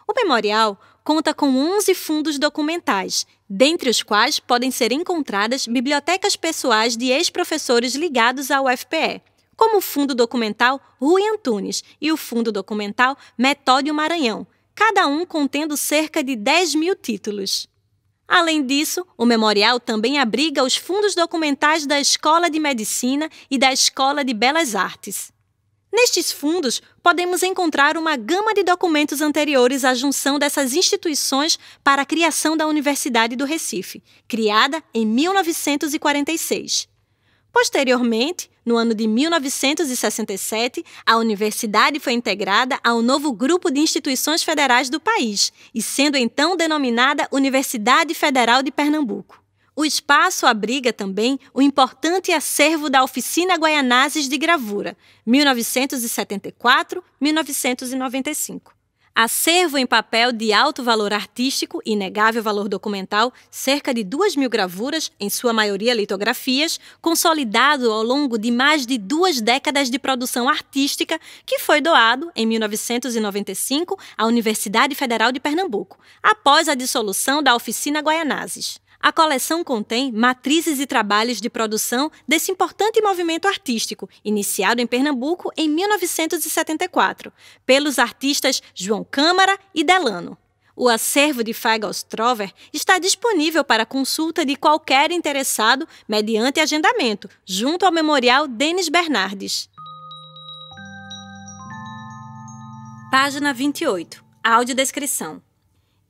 O memorial conta com 11 fundos documentais, dentre os quais podem ser encontradas bibliotecas pessoais de ex-professores ligados ao UFPE, como o Fundo Documental Rui Antunes e o Fundo Documental Metódio Maranhão, cada um contendo cerca de 10 mil títulos. Além disso, o memorial também abriga os fundos documentais da Escola de Medicina e da Escola de Belas Artes. Nestes fundos, podemos encontrar uma gama de documentos anteriores à junção dessas instituições para a criação da Universidade do Recife, criada em 1946. Posteriormente, no ano de 1967, a universidade foi integrada ao novo grupo de instituições federais do país e sendo então denominada Universidade Federal de Pernambuco. O espaço abriga também o importante acervo da Oficina Guaianazes de Gravura, 1974-1995. Acervo em papel de alto valor artístico e inegável valor documental, cerca de 2 mil gravuras, em sua maioria litografias, consolidado ao longo de mais de duas décadas de produção artística, que foi doado, em 1995, à Universidade Federal de Pernambuco, após a dissolução da Oficina Guaianazes. A coleção contém matrizes e trabalhos de produção desse importante movimento artístico, iniciado em Pernambuco em 1974, pelos artistas João Câmara e Delano. O acervo de Feigl-Strover está disponível para consulta de qualquer interessado mediante agendamento, junto ao Memorial Denis Bernardes. Página 28. Audiodescrição.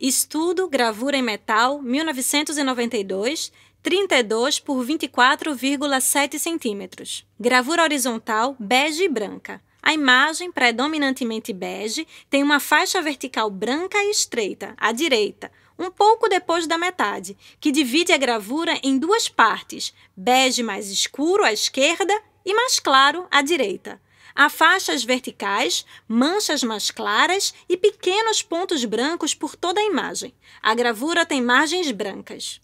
Estudo Gravura em Metal, 1992, 32 por 24,7 centímetros. Gravura horizontal, bege e branca. A imagem, predominantemente bege, tem uma faixa vertical branca e estreita, à direita, um pouco depois da metade, que divide a gravura em duas partes, bege mais escuro à esquerda e mais claro à direita. Há faixas verticais, manchas mais claras e pequenos pontos brancos por toda a imagem. A gravura tem margens brancas.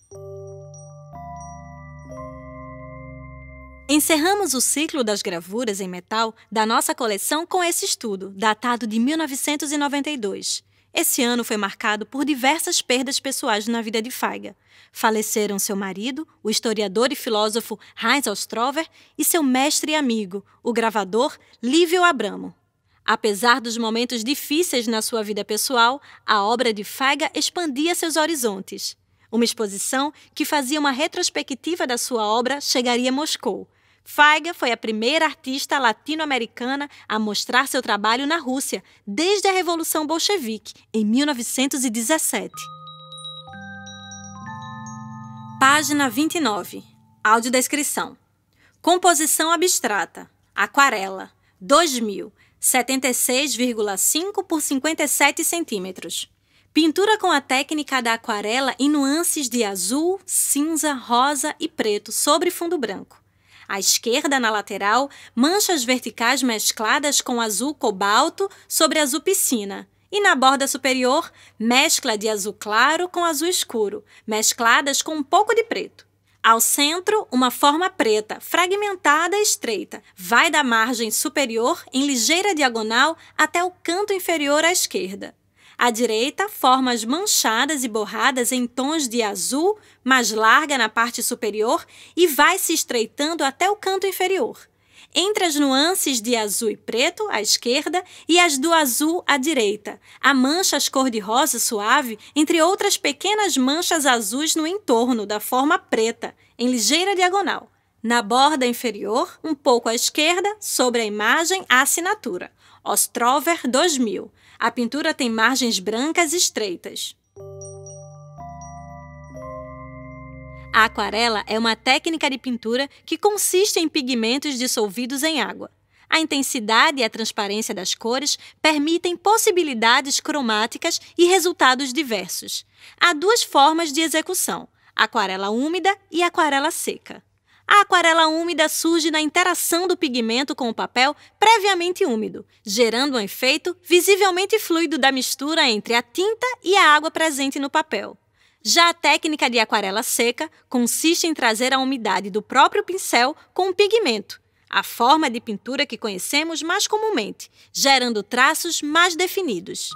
Encerramos o ciclo das gravuras em metal da nossa coleção com esse estudo, datado de 1992. Esse ano foi marcado por diversas perdas pessoais na vida de Feiga. Faleceram seu marido, o historiador e filósofo Heinz Ostrover, e seu mestre e amigo, o gravador Lívio Abramo. Apesar dos momentos difíceis na sua vida pessoal, a obra de Feiga expandia seus horizontes. Uma exposição que fazia uma retrospectiva da sua obra chegaria a Moscou, Feiga foi a primeira artista latino-americana a mostrar seu trabalho na Rússia desde a Revolução Bolchevique, em 1917. Página 29. Audiodescrição. Composição abstrata. Aquarela. 2000. 76,5 por 57 centímetros. Pintura com a técnica da aquarela em nuances de azul, cinza, rosa e preto sobre fundo branco. À esquerda, na lateral, manchas verticais mescladas com azul cobalto sobre azul piscina. E na borda superior, mescla de azul claro com azul escuro, mescladas com um pouco de preto. Ao centro, uma forma preta, fragmentada e estreita, vai da margem superior, em ligeira diagonal, até o canto inferior à esquerda. À direita, formas manchadas e borradas em tons de azul, mais larga na parte superior e vai se estreitando até o canto inferior. Entre as nuances de azul e preto, à esquerda, e as do azul à direita, há manchas cor-de-rosa suave, entre outras pequenas manchas azuis no entorno, da forma preta, em ligeira diagonal. Na borda inferior, um pouco à esquerda, sobre a imagem, a assinatura Ostrover 2000. A pintura tem margens brancas estreitas. A aquarela é uma técnica de pintura que consiste em pigmentos dissolvidos em água. A intensidade e a transparência das cores permitem possibilidades cromáticas e resultados diversos. Há duas formas de execução: aquarela úmida e aquarela seca. A aquarela úmida surge na interação do pigmento com o papel previamente úmido, gerando um efeito visivelmente fluido da mistura entre a tinta e a água presente no papel. Já a técnica de aquarela seca consiste em trazer a umidade do próprio pincel com o pigmento, a forma de pintura que conhecemos mais comumente, gerando traços mais definidos.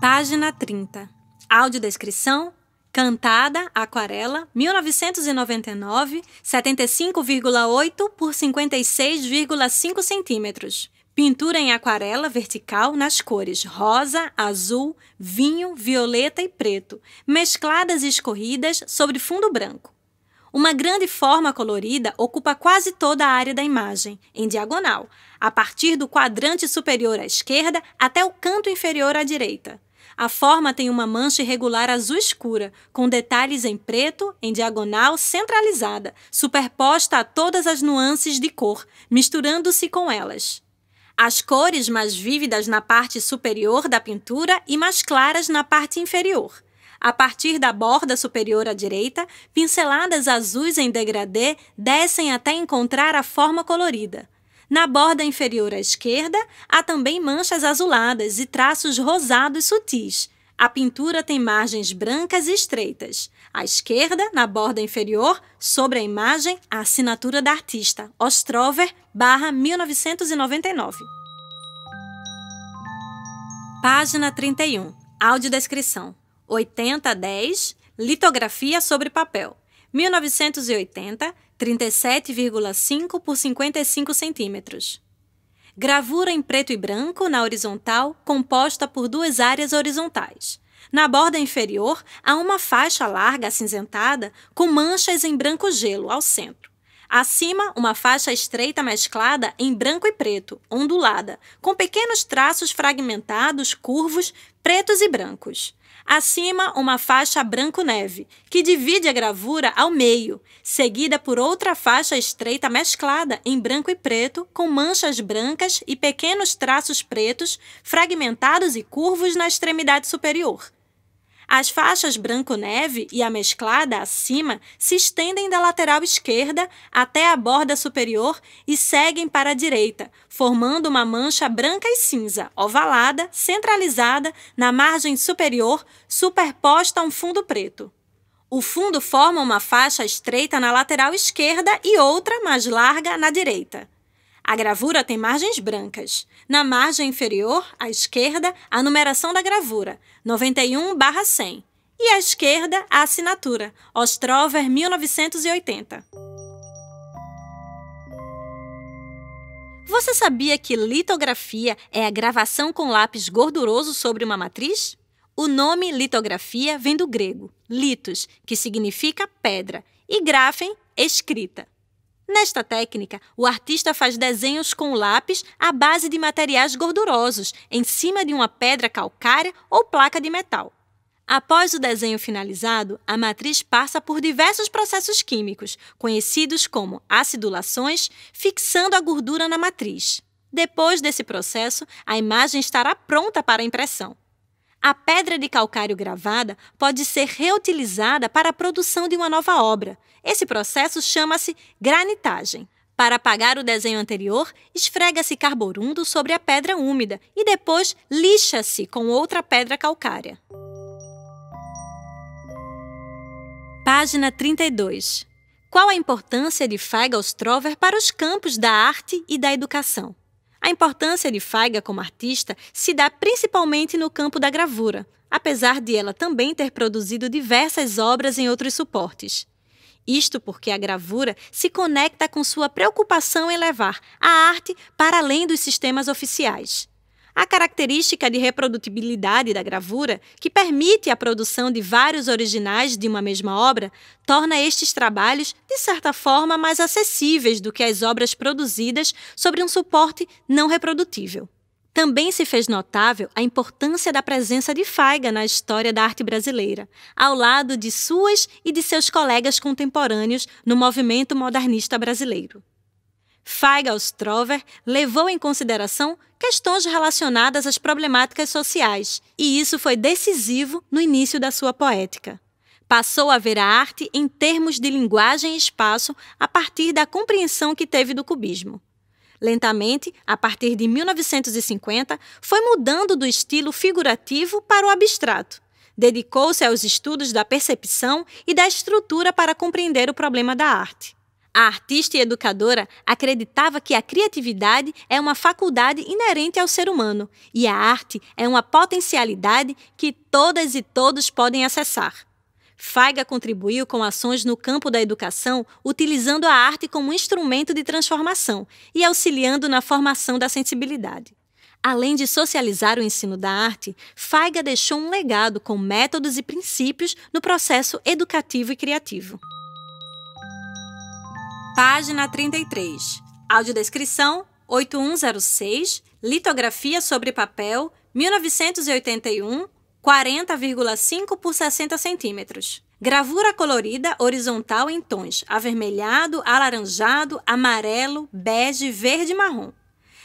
Página 30. Audiodescrição Cantada, Aquarela, 1999, 75,8 por 56,5 centímetros. Pintura em aquarela vertical nas cores rosa, azul, vinho, violeta e preto, mescladas e escorridas sobre fundo branco. Uma grande forma colorida ocupa quase toda a área da imagem, em diagonal, a partir do quadrante superior à esquerda até o canto inferior à direita. A forma tem uma mancha irregular azul escura, com detalhes em preto, em diagonal centralizada, superposta a todas as nuances de cor, misturando-se com elas. As cores mais vívidas na parte superior da pintura e mais claras na parte inferior. A partir da borda superior à direita, pinceladas azuis em degradê descem até encontrar a forma colorida. Na borda inferior à esquerda, há também manchas azuladas e traços rosados sutis. A pintura tem margens brancas e estreitas. À esquerda, na borda inferior, sobre a imagem, a assinatura da artista, Ostrover, barra 1999. Página 31. Audiodescrição. 8010, litografia sobre papel. 1980, 37,5 por 55 centímetros. Gravura em preto e branco na horizontal, composta por duas áreas horizontais. Na borda inferior, há uma faixa larga acinzentada com manchas em branco gelo ao centro. Acima, uma faixa estreita mesclada em branco e preto, ondulada, com pequenos traços fragmentados, curvos, pretos e brancos. Acima, uma faixa branco-neve, que divide a gravura ao meio, seguida por outra faixa estreita mesclada em branco e preto, com manchas brancas e pequenos traços pretos fragmentados e curvos na extremidade superior. As faixas branco-neve e a mesclada acima se estendem da lateral esquerda até a borda superior e seguem para a direita, formando uma mancha branca e cinza, ovalada, centralizada, na margem superior, superposta a um fundo preto. O fundo forma uma faixa estreita na lateral esquerda e outra mais larga na direita. A gravura tem margens brancas. Na margem inferior, à esquerda, a numeração da gravura, 91/100, e à esquerda, a assinatura, Ostrover 1980. Você sabia que litografia é a gravação com lápis gorduroso sobre uma matriz? O nome litografia vem do grego litos, que significa pedra, e grafen, escrita. Nesta técnica, o artista faz desenhos com lápis à base de materiais gordurosos, em cima de uma pedra calcária ou placa de metal. Após o desenho finalizado, a matriz passa por diversos processos químicos, conhecidos como acidulações, fixando a gordura na matriz. Depois desse processo, a imagem estará pronta para impressão. A pedra de calcário gravada pode ser reutilizada para a produção de uma nova obra. Esse processo chama-se granitagem. Para apagar o desenho anterior, esfrega-se carborundo sobre a pedra úmida e depois lixa-se com outra pedra calcária. Página 32. Qual a importância de Feigl Strover para os campos da arte e da educação? A importância de Faiga como artista se dá principalmente no campo da gravura, apesar de ela também ter produzido diversas obras em outros suportes. Isto porque a gravura se conecta com sua preocupação em levar a arte para além dos sistemas oficiais. A característica de reprodutibilidade da gravura, que permite a produção de vários originais de uma mesma obra, torna estes trabalhos, de certa forma, mais acessíveis do que as obras produzidas sobre um suporte não reprodutível. Também se fez notável a importância da presença de Faiga na história da arte brasileira, ao lado de suas e de seus colegas contemporâneos no movimento modernista brasileiro feigl strover levou em consideração questões relacionadas às problemáticas sociais, e isso foi decisivo no início da sua poética. Passou a ver a arte em termos de linguagem e espaço a partir da compreensão que teve do cubismo. Lentamente, a partir de 1950, foi mudando do estilo figurativo para o abstrato. Dedicou-se aos estudos da percepção e da estrutura para compreender o problema da arte. A artista e educadora acreditava que a criatividade é uma faculdade inerente ao ser humano e a arte é uma potencialidade que todas e todos podem acessar. Faiga contribuiu com ações no campo da educação, utilizando a arte como instrumento de transformação e auxiliando na formação da sensibilidade. Além de socializar o ensino da arte, Faiga deixou um legado com métodos e princípios no processo educativo e criativo. Página 33. Audiodescrição 8106, litografia sobre papel, 1981, 40,5 por 60 centímetros. Gravura colorida horizontal em tons avermelhado, alaranjado, amarelo, bege, verde e marrom.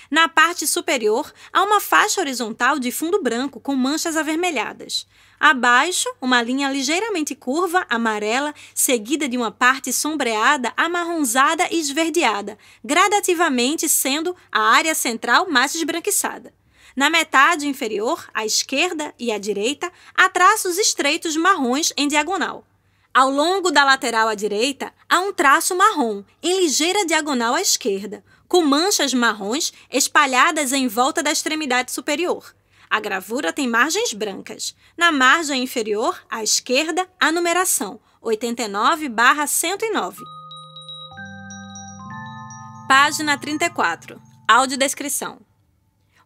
Na parte superior, há uma faixa horizontal de fundo branco com manchas avermelhadas. Abaixo, uma linha ligeiramente curva, amarela, seguida de uma parte sombreada, amarronzada e esverdeada, gradativamente sendo a área central mais esbranquiçada. Na metade inferior, à esquerda e à direita, há traços estreitos marrons em diagonal. Ao longo da lateral à direita, há um traço marrom, em ligeira diagonal à esquerda, com manchas marrons espalhadas em volta da extremidade superior. A gravura tem margens brancas. Na margem inferior, à esquerda, a numeração 89/109. Página 34. Audiodescrição.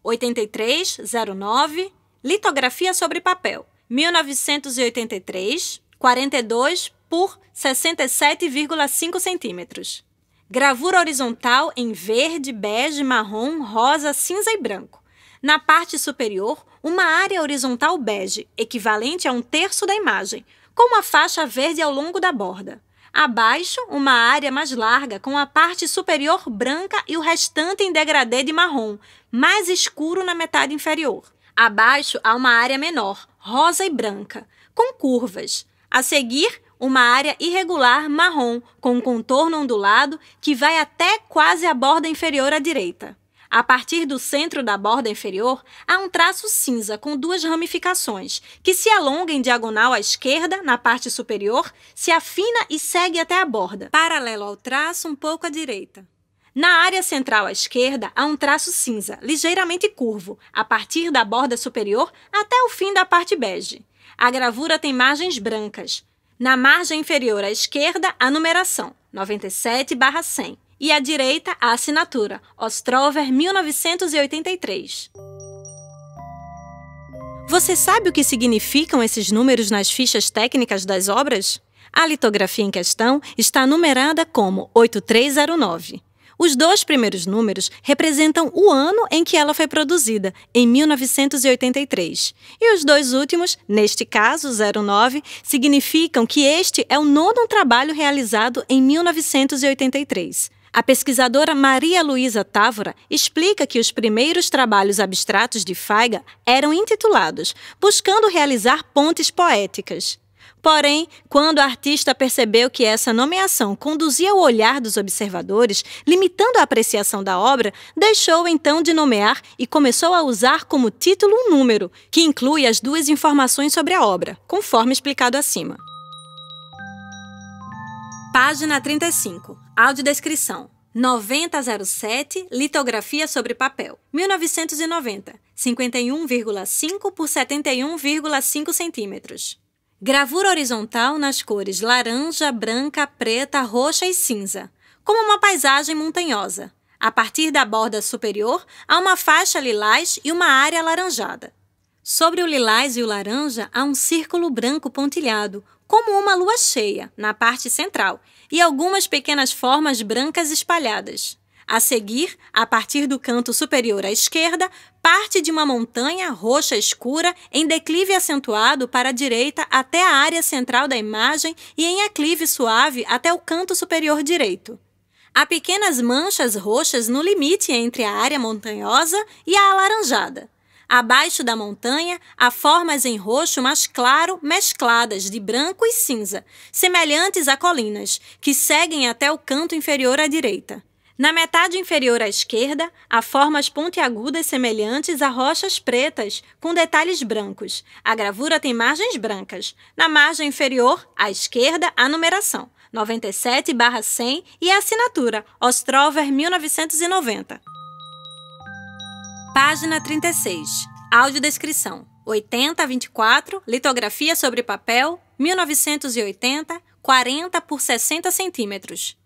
8309 Litografia sobre papel. 1983, 42 por 67,5 centímetros. Gravura horizontal em verde, bege, marrom, rosa, cinza e branco. Na parte superior, uma área horizontal bege, equivalente a um terço da imagem, com uma faixa verde ao longo da borda. Abaixo, uma área mais larga com a parte superior branca e o restante em degradê de marrom, mais escuro na metade inferior. Abaixo há uma área menor, rosa e branca, com curvas. A seguir, uma área irregular marrom com um contorno ondulado que vai até quase a borda inferior à direita. A partir do centro da borda inferior, há um traço cinza com duas ramificações, que se alonga em diagonal à esquerda, na parte superior, se afina e segue até a borda, paralelo ao traço um pouco à direita. Na área central à esquerda, há um traço cinza, ligeiramente curvo, a partir da borda superior até o fim da parte bege. A gravura tem margens brancas. Na margem inferior à esquerda, a numeração 97/100 e à direita a assinatura Ostrover 1983. Você sabe o que significam esses números nas fichas técnicas das obras? A litografia em questão está numerada como 8309. Os dois primeiros números representam o ano em que ela foi produzida, em 1983. E os dois últimos, neste caso, 09, significam que este é o nono trabalho realizado em 1983. A pesquisadora Maria Luísa Távora explica que os primeiros trabalhos abstratos de Faiga eram intitulados, buscando realizar pontes poéticas. Porém, quando a artista percebeu que essa nomeação conduzia o olhar dos observadores, limitando a apreciação da obra, deixou então de nomear e começou a usar como título um número, que inclui as duas informações sobre a obra, conforme explicado acima. Página 35. Audiodescrição. 9007 Litografia sobre papel. 1990. 51,5 por 71,5 centímetros. Gravura horizontal nas cores laranja, branca, preta, roxa e cinza, como uma paisagem montanhosa. A partir da borda superior, há uma faixa lilás e uma área alaranjada. Sobre o lilás e o laranja há um círculo branco pontilhado, como uma lua cheia, na parte central, e algumas pequenas formas brancas espalhadas. A seguir, a partir do canto superior à esquerda, parte de uma montanha roxa escura em declive acentuado para a direita até a área central da imagem e em aclive suave até o canto superior direito. Há pequenas manchas roxas no limite entre a área montanhosa e a alaranjada. Abaixo da montanha, há formas em roxo mais claro mescladas de branco e cinza, semelhantes a colinas, que seguem até o canto inferior à direita. Na metade inferior à esquerda, há formas pontiagudas semelhantes a rochas pretas, com detalhes brancos. A gravura tem margens brancas. Na margem inferior, à esquerda, a numeração 97/100 e a assinatura Ostrover 1990. Página 36. Audiodescrição. 80 a 24, litografia sobre papel, 1980, 40 por 60 centímetros.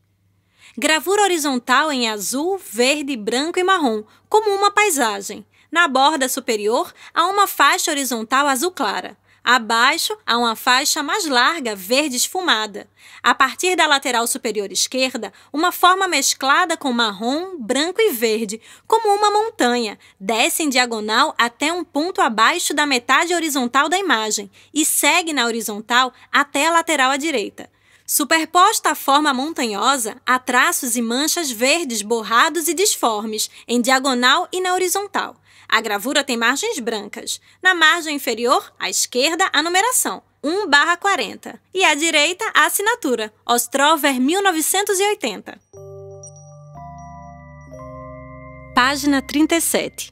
Gravura horizontal em azul, verde, branco e marrom, como uma paisagem. Na borda superior, há uma faixa horizontal azul clara. Abaixo há uma faixa mais larga, verde esfumada. A partir da lateral superior esquerda, uma forma mesclada com marrom, branco e verde, como uma montanha, desce em diagonal até um ponto abaixo da metade horizontal da imagem e segue na horizontal até a lateral à direita. Superposta à forma montanhosa, há traços e manchas verdes borrados e disformes, em diagonal e na horizontal. A gravura tem margens brancas. Na margem inferior, à esquerda, a numeração 1/40 e à direita, a assinatura Ostrover 1980. Página 37.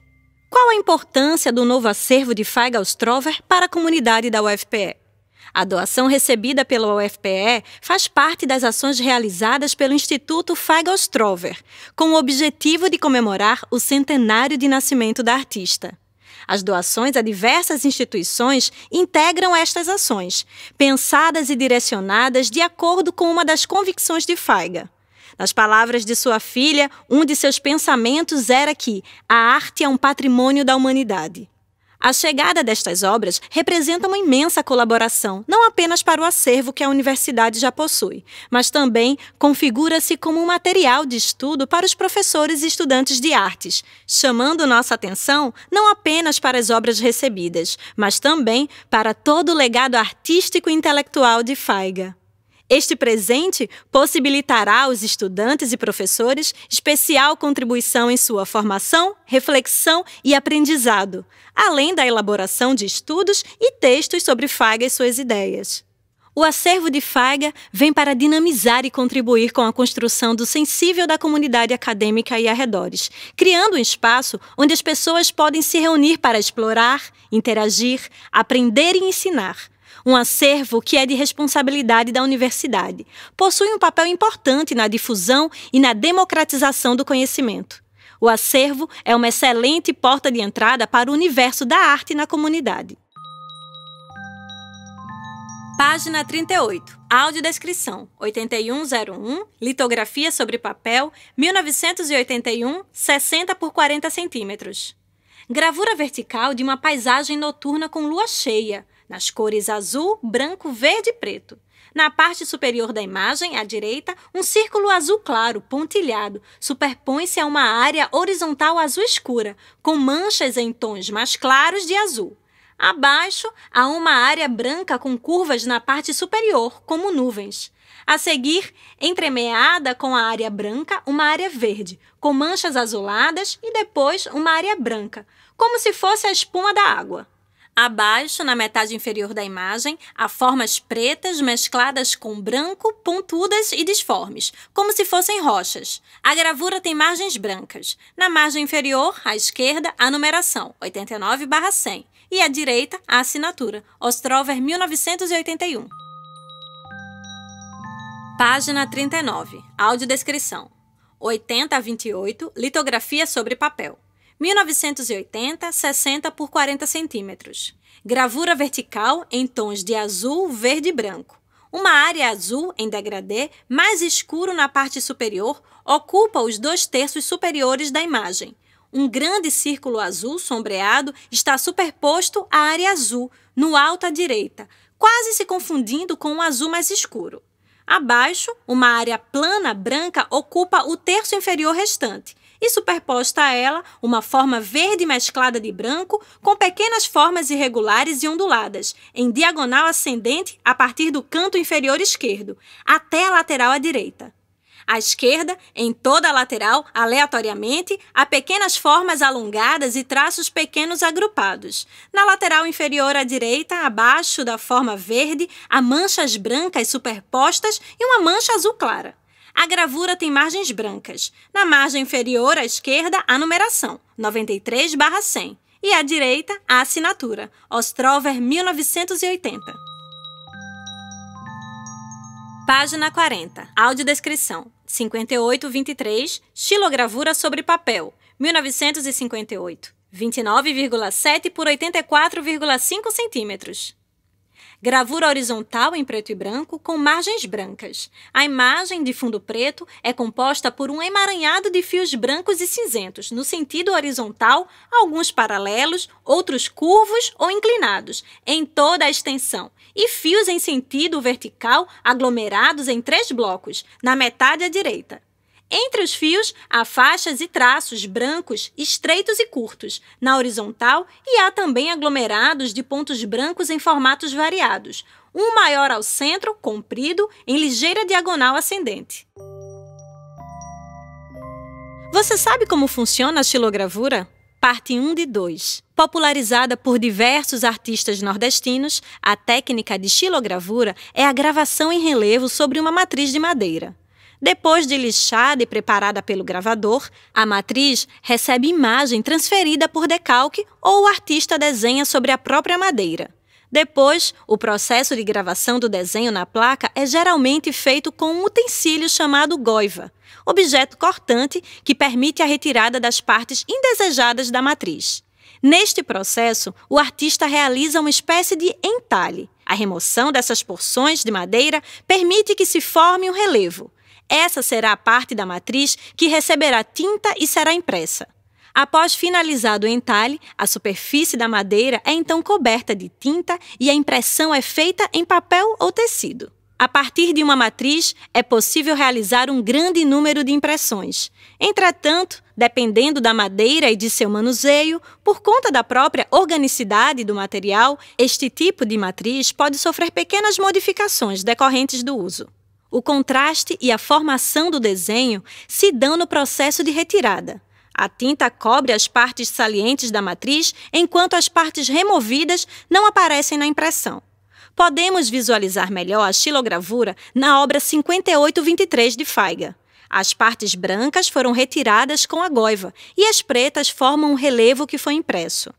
Qual a importância do novo acervo de Feiga Ostrover para a comunidade da UFPE? A doação recebida pela UFPE faz parte das ações realizadas pelo Instituto Fagoströver, com o objetivo de comemorar o centenário de nascimento da artista. As doações a diversas instituições integram estas ações, pensadas e direcionadas de acordo com uma das convicções de Faiga. Nas palavras de sua filha, um de seus pensamentos era que a arte é um patrimônio da humanidade. A chegada destas obras representa uma imensa colaboração, não apenas para o acervo que a universidade já possui, mas também configura-se como um material de estudo para os professores e estudantes de artes, chamando nossa atenção não apenas para as obras recebidas, mas também para todo o legado artístico e intelectual de Faiga. Este presente possibilitará aos estudantes e professores especial contribuição em sua formação, reflexão e aprendizado, além da elaboração de estudos e textos sobre Faga e suas ideias. O acervo de Faga vem para dinamizar e contribuir com a construção do sensível da comunidade acadêmica e arredores, criando um espaço onde as pessoas podem se reunir para explorar, interagir, aprender e ensinar, um acervo que é de responsabilidade da universidade. Possui um papel importante na difusão e na democratização do conhecimento. O acervo é uma excelente porta de entrada para o universo da arte na comunidade. Página 38. Audiodescrição 8101, litografia sobre papel, 1981, 60 por 40 centímetros. Gravura vertical de uma paisagem noturna com lua cheia, nas cores azul, branco, verde e preto. Na parte superior da imagem, à direita, um círculo azul claro, pontilhado, superpõe-se a uma área horizontal azul escura, com manchas em tons mais claros de azul. Abaixo, há uma área branca com curvas na parte superior, como nuvens. A seguir, entremeada com a área branca, uma área verde, com manchas azuladas e depois uma área branca, como se fosse a espuma da água. Abaixo, na metade inferior da imagem, há formas pretas mescladas com branco, pontudas e disformes, como se fossem rochas. A gravura tem margens brancas. Na margem inferior, à esquerda, a numeração, 89-100, e à direita, a assinatura, Ostrover 1981. Página 39, audiodescrição. 80 a 28, litografia sobre papel. 1980, 60 por 40 centímetros. Gravura vertical em tons de azul, verde e branco. Uma área azul em degradê mais escuro na parte superior ocupa os dois terços superiores da imagem. Um grande círculo azul sombreado está superposto à área azul, no alto à direita, quase se confundindo com o um azul mais escuro. Abaixo, uma área plana branca ocupa o terço inferior restante, e superposta a ela uma forma verde mesclada de branco com pequenas formas irregulares e onduladas, em diagonal ascendente a partir do canto inferior esquerdo, até a lateral à direita. À esquerda, em toda a lateral, aleatoriamente, há pequenas formas alongadas e traços pequenos agrupados. Na lateral inferior à direita, abaixo da forma verde, há manchas brancas superpostas e uma mancha azul clara. A gravura tem margens brancas. Na margem inferior à esquerda, a numeração 93/100 e à direita, a assinatura Ostrover 1980. Página 40. Audiodescrição. 5823, xilogravura sobre papel, 1958. 29,7 por 84,5 centímetros. Gravura horizontal em preto e branco com margens brancas. A imagem de fundo preto é composta por um emaranhado de fios brancos e cinzentos, no sentido horizontal, alguns paralelos, outros curvos ou inclinados, em toda a extensão, e fios em sentido vertical aglomerados em três blocos, na metade à direita. Entre os fios, há faixas e traços brancos, estreitos e curtos. Na horizontal, e há também aglomerados de pontos brancos em formatos variados. Um maior ao centro, comprido, em ligeira diagonal ascendente. Você sabe como funciona a xilogravura? Parte 1 de 2. Popularizada por diversos artistas nordestinos, a técnica de xilogravura é a gravação em relevo sobre uma matriz de madeira. Depois de lixada e preparada pelo gravador, a matriz recebe imagem transferida por decalque ou o artista desenha sobre a própria madeira. Depois, o processo de gravação do desenho na placa é geralmente feito com um utensílio chamado goiva, objeto cortante que permite a retirada das partes indesejadas da matriz. Neste processo, o artista realiza uma espécie de entalhe. A remoção dessas porções de madeira permite que se forme um relevo. Essa será a parte da matriz que receberá tinta e será impressa. Após finalizado o entalhe, a superfície da madeira é então coberta de tinta e a impressão é feita em papel ou tecido. A partir de uma matriz, é possível realizar um grande número de impressões. Entretanto, dependendo da madeira e de seu manuseio, por conta da própria organicidade do material, este tipo de matriz pode sofrer pequenas modificações decorrentes do uso. O contraste e a formação do desenho se dão no processo de retirada. A tinta cobre as partes salientes da matriz, enquanto as partes removidas não aparecem na impressão. Podemos visualizar melhor a xilogravura na obra 5823 de Faiga. As partes brancas foram retiradas com a goiva e as pretas formam o relevo que foi impresso.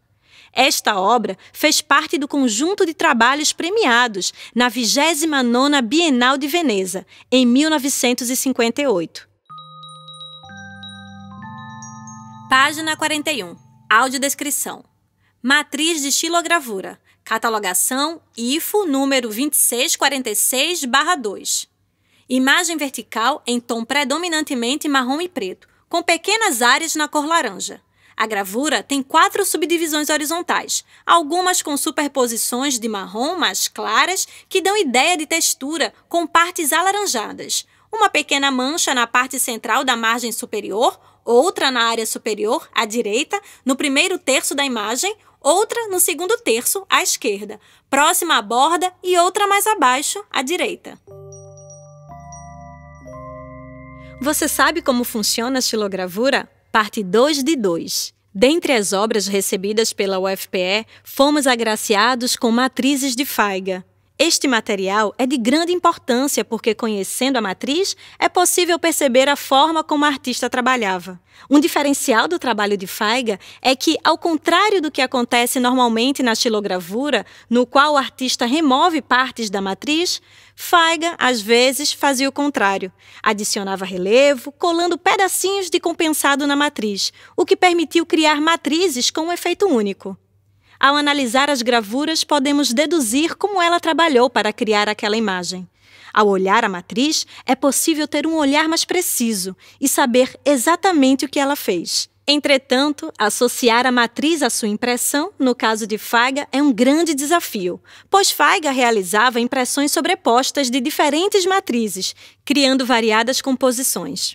Esta obra fez parte do conjunto de trabalhos premiados na 29ª Bienal de Veneza, em 1958. Página 41. Audiodescrição. Matriz de estilogravura. Catalogação IFO número 2646/2. Imagem vertical em tom predominantemente marrom e preto, com pequenas áreas na cor laranja. A gravura tem quatro subdivisões horizontais, algumas com superposições de marrom mais claras que dão ideia de textura com partes alaranjadas. Uma pequena mancha na parte central da margem superior, outra na área superior, à direita, no primeiro terço da imagem, outra no segundo terço, à esquerda, próxima à borda e outra mais abaixo, à direita. Você sabe como funciona a estilogravura? parte 2 de 2. Dentre as obras recebidas pela UFPE, fomos agraciados com Matrizes de Faiga, este material é de grande importância porque, conhecendo a matriz, é possível perceber a forma como a artista trabalhava. Um diferencial do trabalho de Faiga é que, ao contrário do que acontece normalmente na xilogravura, no qual o artista remove partes da matriz, Faiga, às vezes, fazia o contrário. Adicionava relevo, colando pedacinhos de compensado na matriz, o que permitiu criar matrizes com um efeito único. Ao analisar as gravuras, podemos deduzir como ela trabalhou para criar aquela imagem. Ao olhar a matriz, é possível ter um olhar mais preciso e saber exatamente o que ela fez. Entretanto, associar a matriz à sua impressão, no caso de Faiga, é um grande desafio, pois Faiga realizava impressões sobrepostas de diferentes matrizes, criando variadas composições.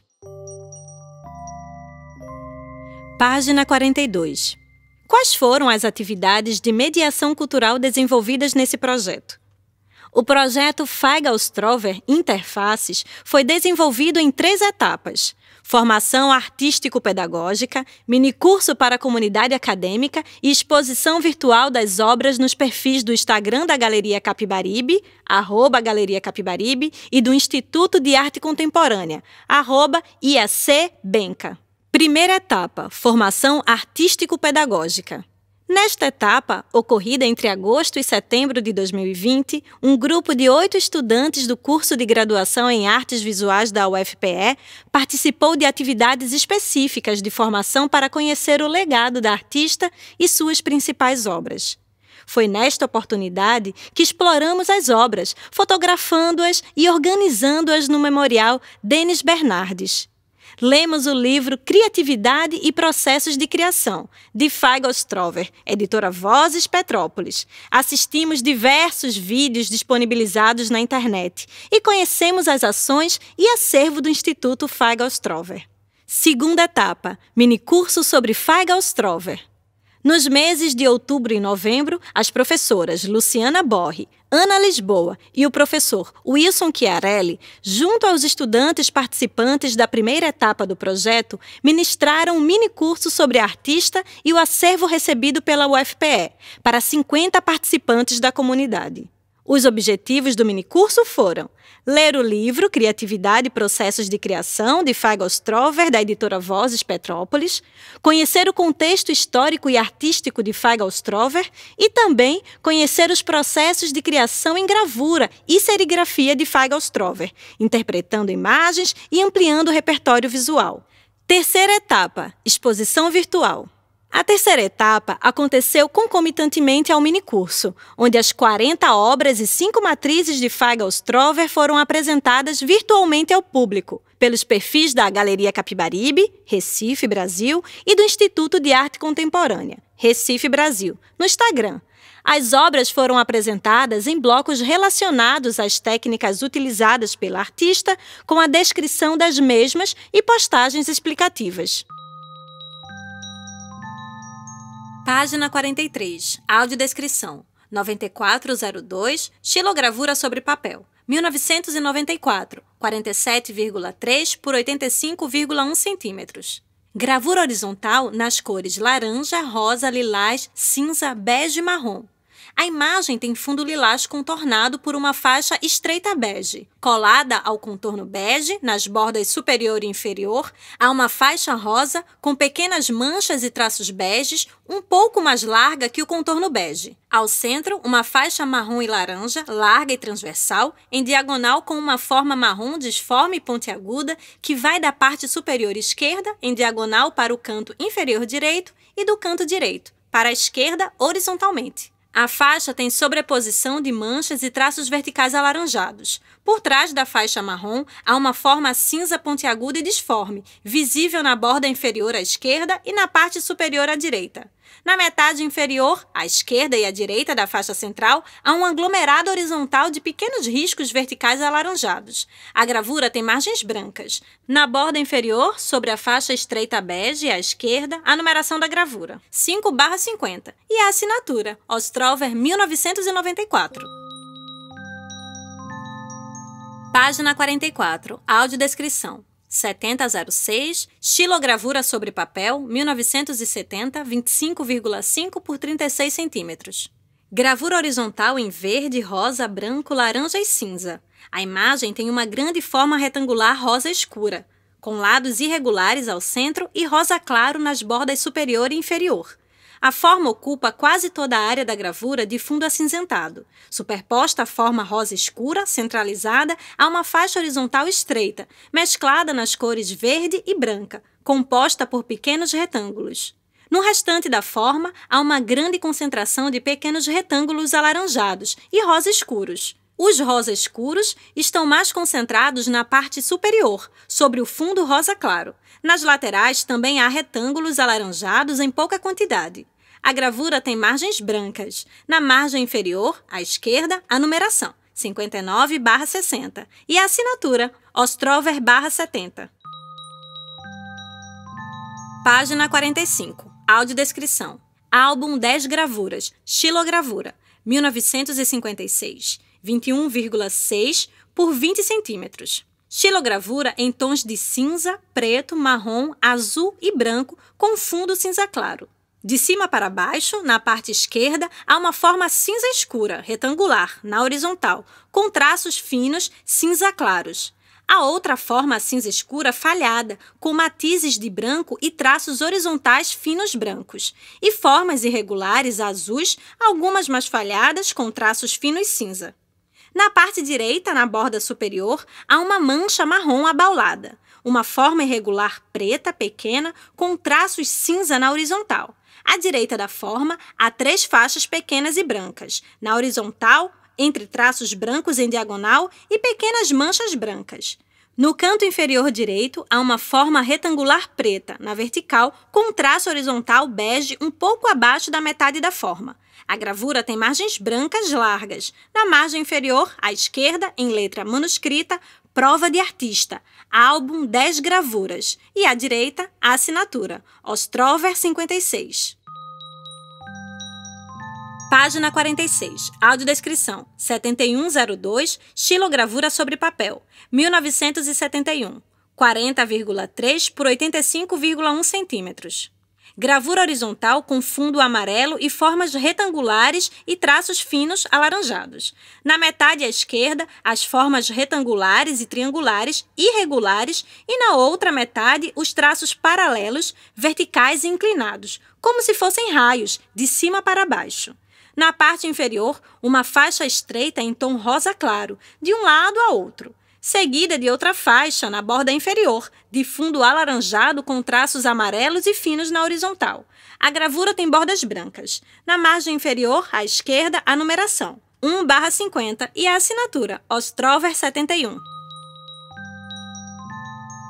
Página 42 Quais foram as atividades de mediação cultural desenvolvidas nesse projeto? O projeto Feigl-Strover Interfaces foi desenvolvido em três etapas: formação artístico-pedagógica, minicurso para a comunidade acadêmica e exposição virtual das obras nos perfis do Instagram da Galeria Capibaribe, arroba Galeria Capibaribe, e do Instituto de Arte Contemporânea, arroba IAC Benca. Primeira etapa: formação artístico-pedagógica. Nesta etapa, ocorrida entre agosto e setembro de 2020, um grupo de oito estudantes do curso de graduação em artes visuais da UFPE participou de atividades específicas de formação para conhecer o legado da artista e suas principais obras. Foi nesta oportunidade que exploramos as obras, fotografando-as e organizando-as no memorial Denis Bernardes lemos o livro Criatividade e Processos de Criação, de Feigo Strover, editora Vozes Petrópolis. Assistimos diversos vídeos disponibilizados na internet e conhecemos as ações e acervo do Instituto Feigo Strover. Segunda etapa: minicurso sobre Feigo Strover. Nos meses de outubro e novembro, as professoras Luciana Borri, Ana Lisboa e o professor Wilson Chiarelli, junto aos estudantes participantes da primeira etapa do projeto, ministraram um minicurso sobre a artista e o acervo recebido pela UFPE para 50 participantes da comunidade. Os objetivos do minicurso foram ler o livro Criatividade e Processos de Criação, de Fagostrover, da editora Vozes Petrópolis, conhecer o contexto histórico e artístico de Fagostrover e também conhecer os processos de criação em gravura e serigrafia de Fagostrover, interpretando imagens e ampliando o repertório visual. Terceira etapa: exposição virtual. A terceira etapa aconteceu concomitantemente ao minicurso, onde as 40 obras e cinco matrizes de Fagel-Strover foram apresentadas virtualmente ao público, pelos perfis da Galeria Capibaribe, Recife, Brasil, e do Instituto de Arte Contemporânea, Recife, Brasil, no Instagram. As obras foram apresentadas em blocos relacionados às técnicas utilizadas pela artista, com a descrição das mesmas e postagens explicativas. Página 43. Audiodescrição. 9402, xilogravura sobre papel. 1994, 47,3 por 85,1 centímetros. Gravura horizontal nas cores laranja, rosa, lilás, cinza, bege e marrom. A imagem tem fundo lilás contornado por uma faixa estreita bege. Colada ao contorno bege, nas bordas superior e inferior, há uma faixa rosa com pequenas manchas e traços beges, um pouco mais larga que o contorno bege. Ao centro, uma faixa marrom e laranja, larga e transversal, em diagonal com uma forma marrom disforme e pontiaguda que vai da parte superior esquerda, em diagonal para o canto inferior direito e do canto direito, para a esquerda horizontalmente. A faixa tem sobreposição de manchas e traços verticais alaranjados. Por trás da faixa marrom, há uma forma cinza pontiaguda e disforme, visível na borda inferior à esquerda e na parte superior à direita. Na metade inferior, à esquerda e à direita da faixa central, há um aglomerado horizontal de pequenos riscos verticais alaranjados. A gravura tem margens brancas. Na borda inferior, sobre a faixa estreita bege, à esquerda, a numeração da gravura, 5-50, e a assinatura, Ostrover 1994. Página 44, audiodescrição. 7006, xilogravura sobre papel, 1970, 25,5 por 36 centímetros. Gravura horizontal em verde, rosa, branco, laranja e cinza. A imagem tem uma grande forma retangular rosa escura, com lados irregulares ao centro e rosa claro nas bordas superior e inferior. A forma ocupa quase toda a área da gravura de fundo acinzentado, superposta à forma rosa escura, centralizada, a uma faixa horizontal estreita, mesclada nas cores verde e branca, composta por pequenos retângulos. No restante da forma, há uma grande concentração de pequenos retângulos alaranjados e rosa escuros. Os rosa escuros estão mais concentrados na parte superior, sobre o fundo rosa claro. Nas laterais também há retângulos alaranjados em pouca quantidade. A gravura tem margens brancas. Na margem inferior, à esquerda, a numeração 59/60 e a assinatura Ostrover/70. Página 45. Audiodescrição. Álbum 10 gravuras. Xilogravura. 1956. 21,6 por 20 centímetros. Xilogravura em tons de cinza, preto, marrom, azul e branco com fundo cinza claro. De cima para baixo, na parte esquerda, há uma forma cinza escura, retangular, na horizontal, com traços finos cinza claros. A outra forma cinza escura falhada, com matizes de branco e traços horizontais finos brancos, e formas irregulares azuis, algumas mais falhadas com traços finos cinza. Na parte direita, na borda superior, há uma mancha marrom abaulada, uma forma irregular preta pequena com traços cinza na horizontal. À direita da forma, há três faixas pequenas e brancas. Na horizontal, entre traços brancos em diagonal e pequenas manchas brancas. No canto inferior direito, há uma forma retangular preta, na vertical, com um traço horizontal bege um pouco abaixo da metade da forma. A gravura tem margens brancas largas. Na margem inferior, à esquerda, em letra manuscrita, prova de artista, álbum 10 gravuras e à direita a assinatura, Ostrover 56. Página 46, audiodescrição, 7102, gravura sobre papel, 1971, 40,3 por 85,1 centímetros gravura horizontal com fundo amarelo e formas retangulares e traços finos alaranjados. Na metade à esquerda, as formas retangulares e triangulares irregulares e na outra metade, os traços paralelos, verticais e inclinados, como se fossem raios, de cima para baixo. Na parte inferior, uma faixa estreita em tom rosa claro, de um lado a outro seguida de outra faixa na borda inferior, de fundo alaranjado com traços amarelos e finos na horizontal. A gravura tem bordas brancas. Na margem inferior, à esquerda, a numeração 1/50 e a assinatura Ostrover 71.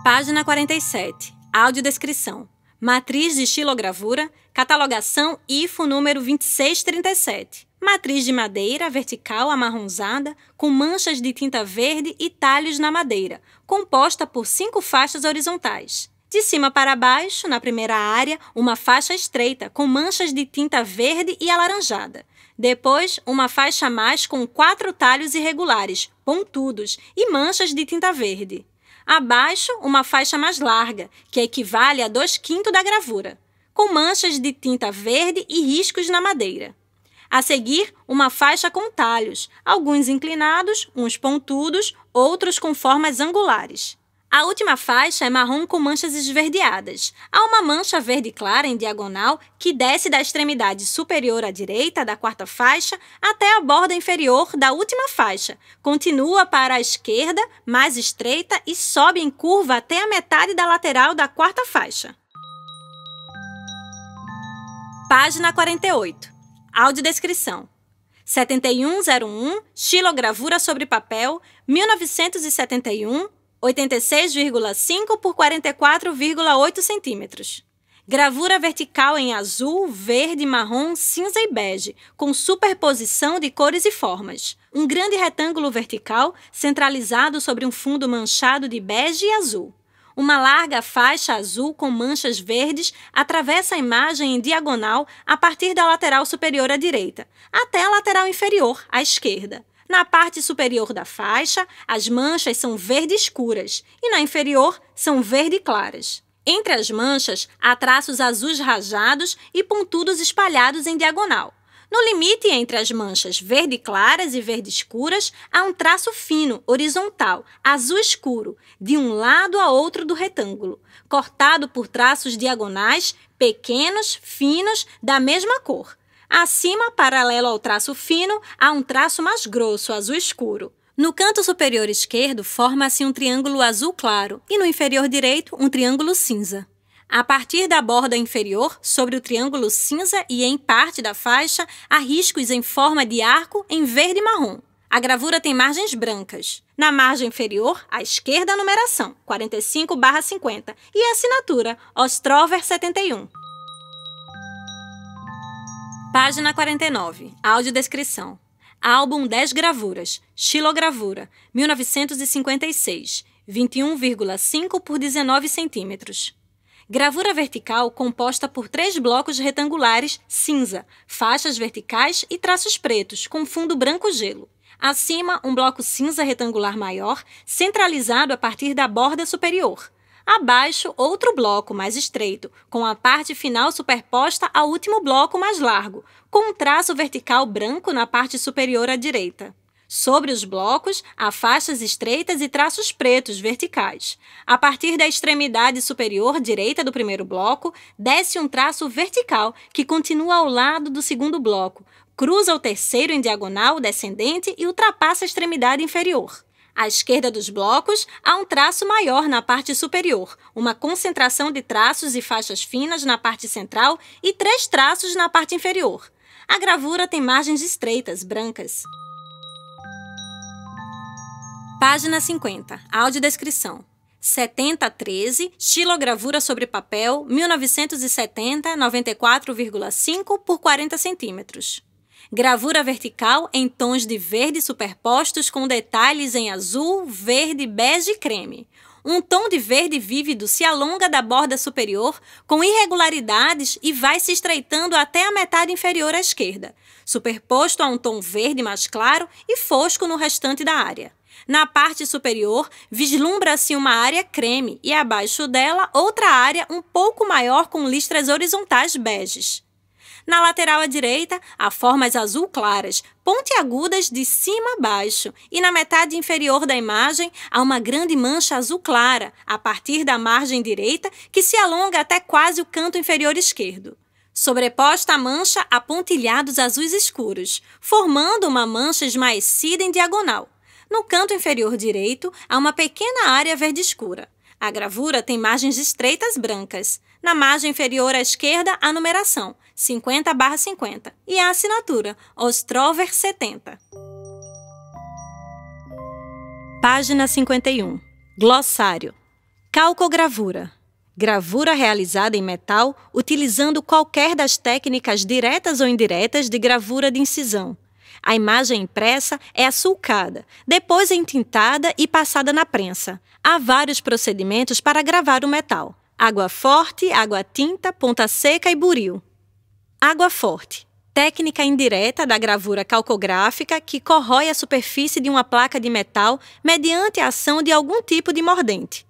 Página 47. Audiodescrição. Matriz de estilogravura, catalogação IFO número 2637. Matriz de madeira vertical amarronzada, com manchas de tinta verde e talhos na madeira, composta por cinco faixas horizontais. De cima para baixo, na primeira área, uma faixa estreita com manchas de tinta verde e alaranjada. Depois, uma faixa mais com quatro talhos irregulares, pontudos e manchas de tinta verde. Abaixo, uma faixa mais larga, que equivale a dois quintos da gravura, com manchas de tinta verde e riscos na madeira. A seguir, uma faixa com talhos, alguns inclinados, uns pontudos, outros com formas angulares. A última faixa é marrom com manchas esverdeadas. Há uma mancha verde clara em diagonal que desce da extremidade superior à direita da quarta faixa até a borda inferior da última faixa. Continua para a esquerda, mais estreita, e sobe em curva até a metade da lateral da quarta faixa. Página 48. Audiodescrição. 7101, xilogravura sobre papel, 1971, 86,5 por 44,8 centímetros. Gravura vertical em azul, verde, marrom, cinza e bege, com superposição de cores e formas. Um grande retângulo vertical centralizado sobre um fundo manchado de bege e azul. Uma larga faixa azul com manchas verdes atravessa a imagem em diagonal a partir da lateral superior à direita, até a lateral inferior à esquerda. Na parte superior da faixa, as manchas são verde escuras e na inferior são verde claras. Entre as manchas, há traços azuis rajados e pontudos espalhados em diagonal. No limite entre as manchas verde claras e verde escuras, há um traço fino, horizontal, azul escuro, de um lado a outro do retângulo, cortado por traços diagonais, pequenos, finos, da mesma cor. Acima, paralelo ao traço fino, há um traço mais grosso, azul escuro. No canto superior esquerdo, forma-se um triângulo azul claro e no inferior direito, um triângulo cinza. A partir da borda inferior, sobre o triângulo cinza e em parte da faixa, há riscos em forma de arco em verde e marrom. A gravura tem margens brancas. Na margem inferior, à esquerda, a numeração 45/50 e a assinatura Ostrover 71. Página 49. Audiodescrição. Álbum 10 gravuras. Xilogravura, 1956. 21,5 por 19 centímetros. Gravura vertical composta por três blocos retangulares cinza, faixas verticais e traços pretos, com fundo branco-gelo. Acima, um bloco cinza retangular maior, centralizado a partir da borda superior. Abaixo, outro bloco mais estreito, com a parte final superposta ao último bloco mais largo, com um traço vertical branco na parte superior à direita. Sobre os blocos, há faixas estreitas e traços pretos verticais. A partir da extremidade superior direita do primeiro bloco, desce um traço vertical que continua ao lado do segundo bloco, cruza o terceiro em diagonal descendente e ultrapassa a extremidade inferior. À esquerda dos blocos, há um traço maior na parte superior, uma concentração de traços e faixas finas na parte central e três traços na parte inferior. A gravura tem margens estreitas, brancas. Página 50, audiodescrição. 7013, gravura sobre papel, 1970, 94,5 por 40 centímetros. Gravura vertical em tons de verde superpostos com detalhes em azul, verde, bege e creme. Um tom de verde vívido se alonga da borda superior com irregularidades e vai se estreitando até a metade inferior à esquerda, superposto a um tom verde mais claro e fosco no restante da área. Na parte superior, vislumbra-se uma área creme e abaixo dela outra área um pouco maior com listras horizontais beges. Na lateral à direita, há formas azul claras, pontiagudas de cima a baixo, e na metade inferior da imagem há uma grande mancha azul clara, a partir da margem direita, que se alonga até quase o canto inferior esquerdo. Sobreposta à mancha há pontilhados azuis escuros, formando uma mancha esmaecida em diagonal. No canto inferior direito, há uma pequena área verde escura. A gravura tem margens estreitas brancas. Na margem inferior à esquerda, a numeração 50/50 e a assinatura Ostrover 70. Página 51. Glossário. Calcogravura. Gravura realizada em metal utilizando qualquer das técnicas diretas ou indiretas de gravura de incisão, a imagem impressa é açulcada, depois entintada e passada na prensa. Há vários procedimentos para gravar o metal: água forte, água tinta, ponta seca e buril. Água forte técnica indireta da gravura calcográfica que corrói a superfície de uma placa de metal mediante a ação de algum tipo de mordente.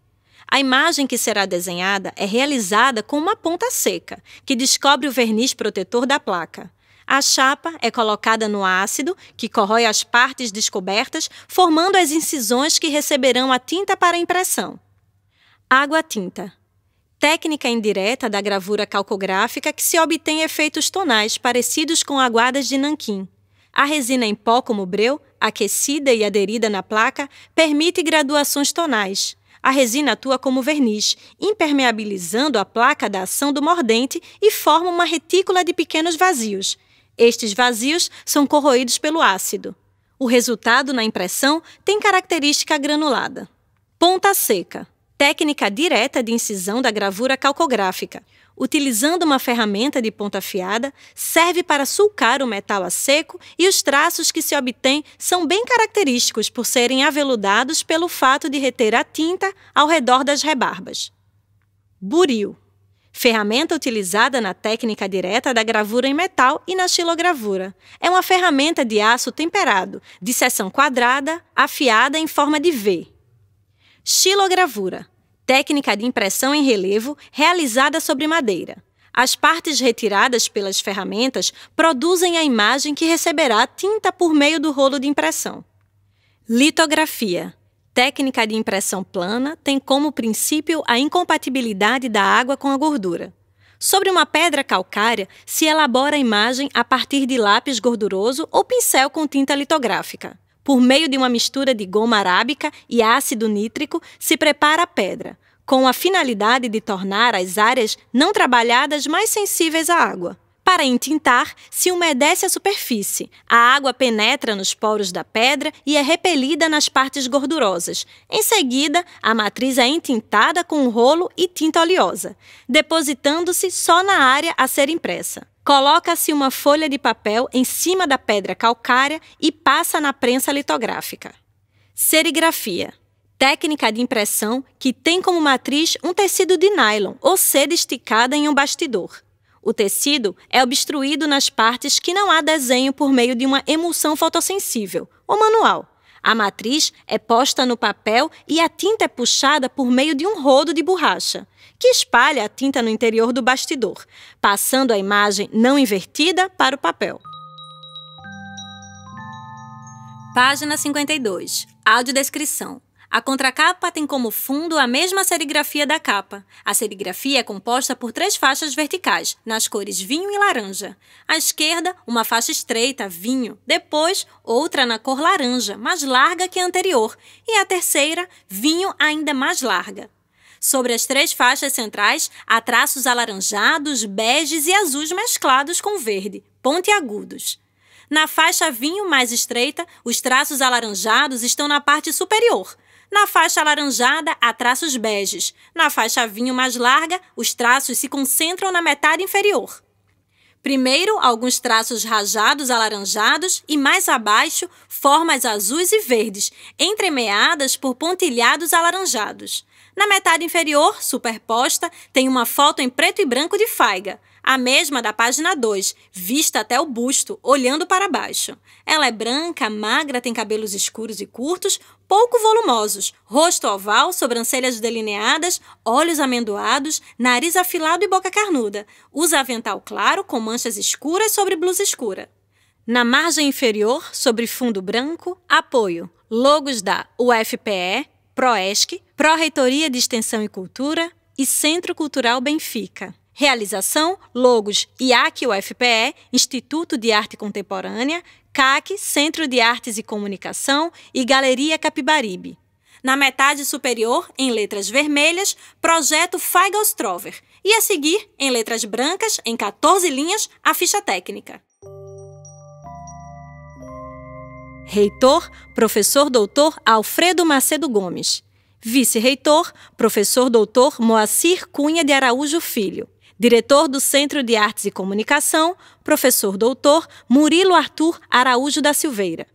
A imagem que será desenhada é realizada com uma ponta seca, que descobre o verniz protetor da placa. A chapa é colocada no ácido, que corrói as partes descobertas, formando as incisões que receberão a tinta para impressão. Água-tinta técnica indireta da gravura calcográfica que se obtém efeitos tonais parecidos com aguadas de nanquim. A resina em pó como breu, aquecida e aderida na placa, permite graduações tonais. A resina atua como verniz, impermeabilizando a placa da ação do mordente e forma uma retícula de pequenos vazios, estes vazios são corroídos pelo ácido. O resultado na impressão tem característica granulada. Ponta seca técnica direta de incisão da gravura calcográfica. Utilizando uma ferramenta de ponta afiada, serve para sulcar o metal a seco e os traços que se obtém são bem característicos por serem aveludados pelo fato de reter a tinta ao redor das rebarbas. Buril ferramenta utilizada na técnica direta da gravura em metal e na xilogravura. É uma ferramenta de aço temperado, de seção quadrada, afiada em forma de V. Xilogravura técnica de impressão em relevo realizada sobre madeira. As partes retiradas pelas ferramentas produzem a imagem que receberá tinta por meio do rolo de impressão. Litografia técnica de impressão plana tem como princípio a incompatibilidade da água com a gordura. Sobre uma pedra calcária, se elabora a imagem a partir de lápis gorduroso ou pincel com tinta litográfica. Por meio de uma mistura de goma arábica e ácido nítrico, se prepara a pedra, com a finalidade de tornar as áreas não trabalhadas mais sensíveis à água. Para entintar, se umedece a superfície. A água penetra nos poros da pedra e é repelida nas partes gordurosas. Em seguida, a matriz é entintada com rolo e tinta oleosa, depositando-se só na área a ser impressa. Coloca-se uma folha de papel em cima da pedra calcária e passa na prensa litográfica. Serigrafia técnica de impressão que tem como matriz um tecido de nylon ou seda esticada em um bastidor. O tecido é obstruído nas partes que não há desenho por meio de uma emulsão fotossensível, ou manual. A matriz é posta no papel e a tinta é puxada por meio de um rodo de borracha, que espalha a tinta no interior do bastidor, passando a imagem não invertida para o papel. Página 52. Audiodescrição. A contracapa tem como fundo a mesma serigrafia da capa. A serigrafia é composta por três faixas verticais, nas cores vinho e laranja. À esquerda, uma faixa estreita, vinho, depois outra na cor laranja, mais larga que a anterior, e a terceira, vinho ainda mais larga. Sobre as três faixas centrais, há traços alaranjados, beges e azuis mesclados com verde, pontiagudos. Na faixa vinho mais estreita, os traços alaranjados estão na parte superior, na faixa alaranjada, há traços beges. Na faixa vinho mais larga, os traços se concentram na metade inferior. Primeiro, alguns traços rajados alaranjados e mais abaixo, formas azuis e verdes, entremeadas por pontilhados alaranjados. Na metade inferior, superposta, tem uma foto em preto e branco de Faiga, a mesma da página 2, vista até o busto, olhando para baixo. Ela é branca, magra, tem cabelos escuros e curtos, pouco volumosos, rosto oval, sobrancelhas delineadas, olhos amendoados, nariz afilado e boca carnuda. Usa avental claro com manchas escuras sobre blusa escura. Na margem inferior, sobre fundo branco, apoio. Logos da UFPE, PROESC, Pró-Reitoria de Extensão e Cultura e Centro Cultural Benfica. Realização: Logos IAC UFPE, Instituto de Arte Contemporânea, CAC, Centro de Artes e Comunicação e Galeria Capibaribe. Na metade superior, em letras vermelhas, projeto Feigelstrover e a seguir, em letras brancas, em 14 linhas, a ficha técnica. Reitor, professor doutor Alfredo Macedo Gomes. Vice-reitor, professor doutor Moacir Cunha de Araújo Filho. Diretor do Centro de Artes e Comunicação, professor doutor Murilo Arthur Araújo da Silveira.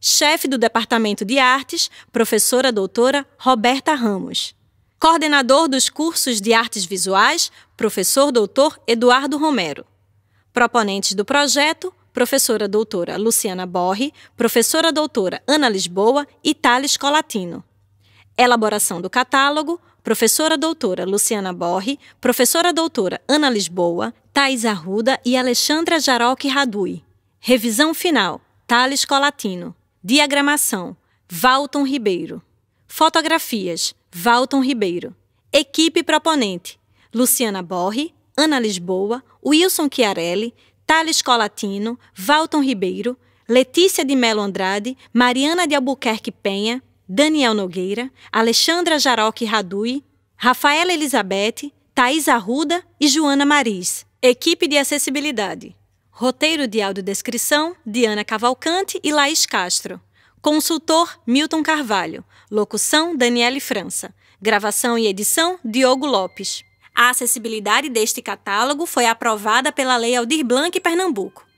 Chefe do Departamento de Artes, professora doutora Roberta Ramos. Coordenador dos cursos de artes visuais, professor doutor Eduardo Romero. Proponentes do projeto, professora doutora Luciana Borri, professora doutora Ana Lisboa e Thales Colatino. Elaboração do catálogo, professora doutora Luciana Borri, professora doutora Ana Lisboa, Thais Arruda e Alexandra Jaroque Radui. Revisão final: Thales Colatino. Diagramação: Valton Ribeiro. Fotografias: Valton Ribeiro. Equipe proponente: Luciana Borri, Ana Lisboa, Wilson Chiarelli, Thales Colatino, Valton Ribeiro, Letícia de Melo Andrade, Mariana de Albuquerque Penha, Daniel Nogueira, Alexandra Jaroque Radui, Rafaela Elizabeth, Thais Arruda e Joana Maris. Equipe de acessibilidade. Roteiro de audiodescrição, Diana Cavalcante e Laís Castro. Consultor, Milton Carvalho. Locução, Daniele França. Gravação e edição, Diogo Lopes. A acessibilidade deste catálogo foi aprovada pela Lei Aldir Blanc, Pernambuco.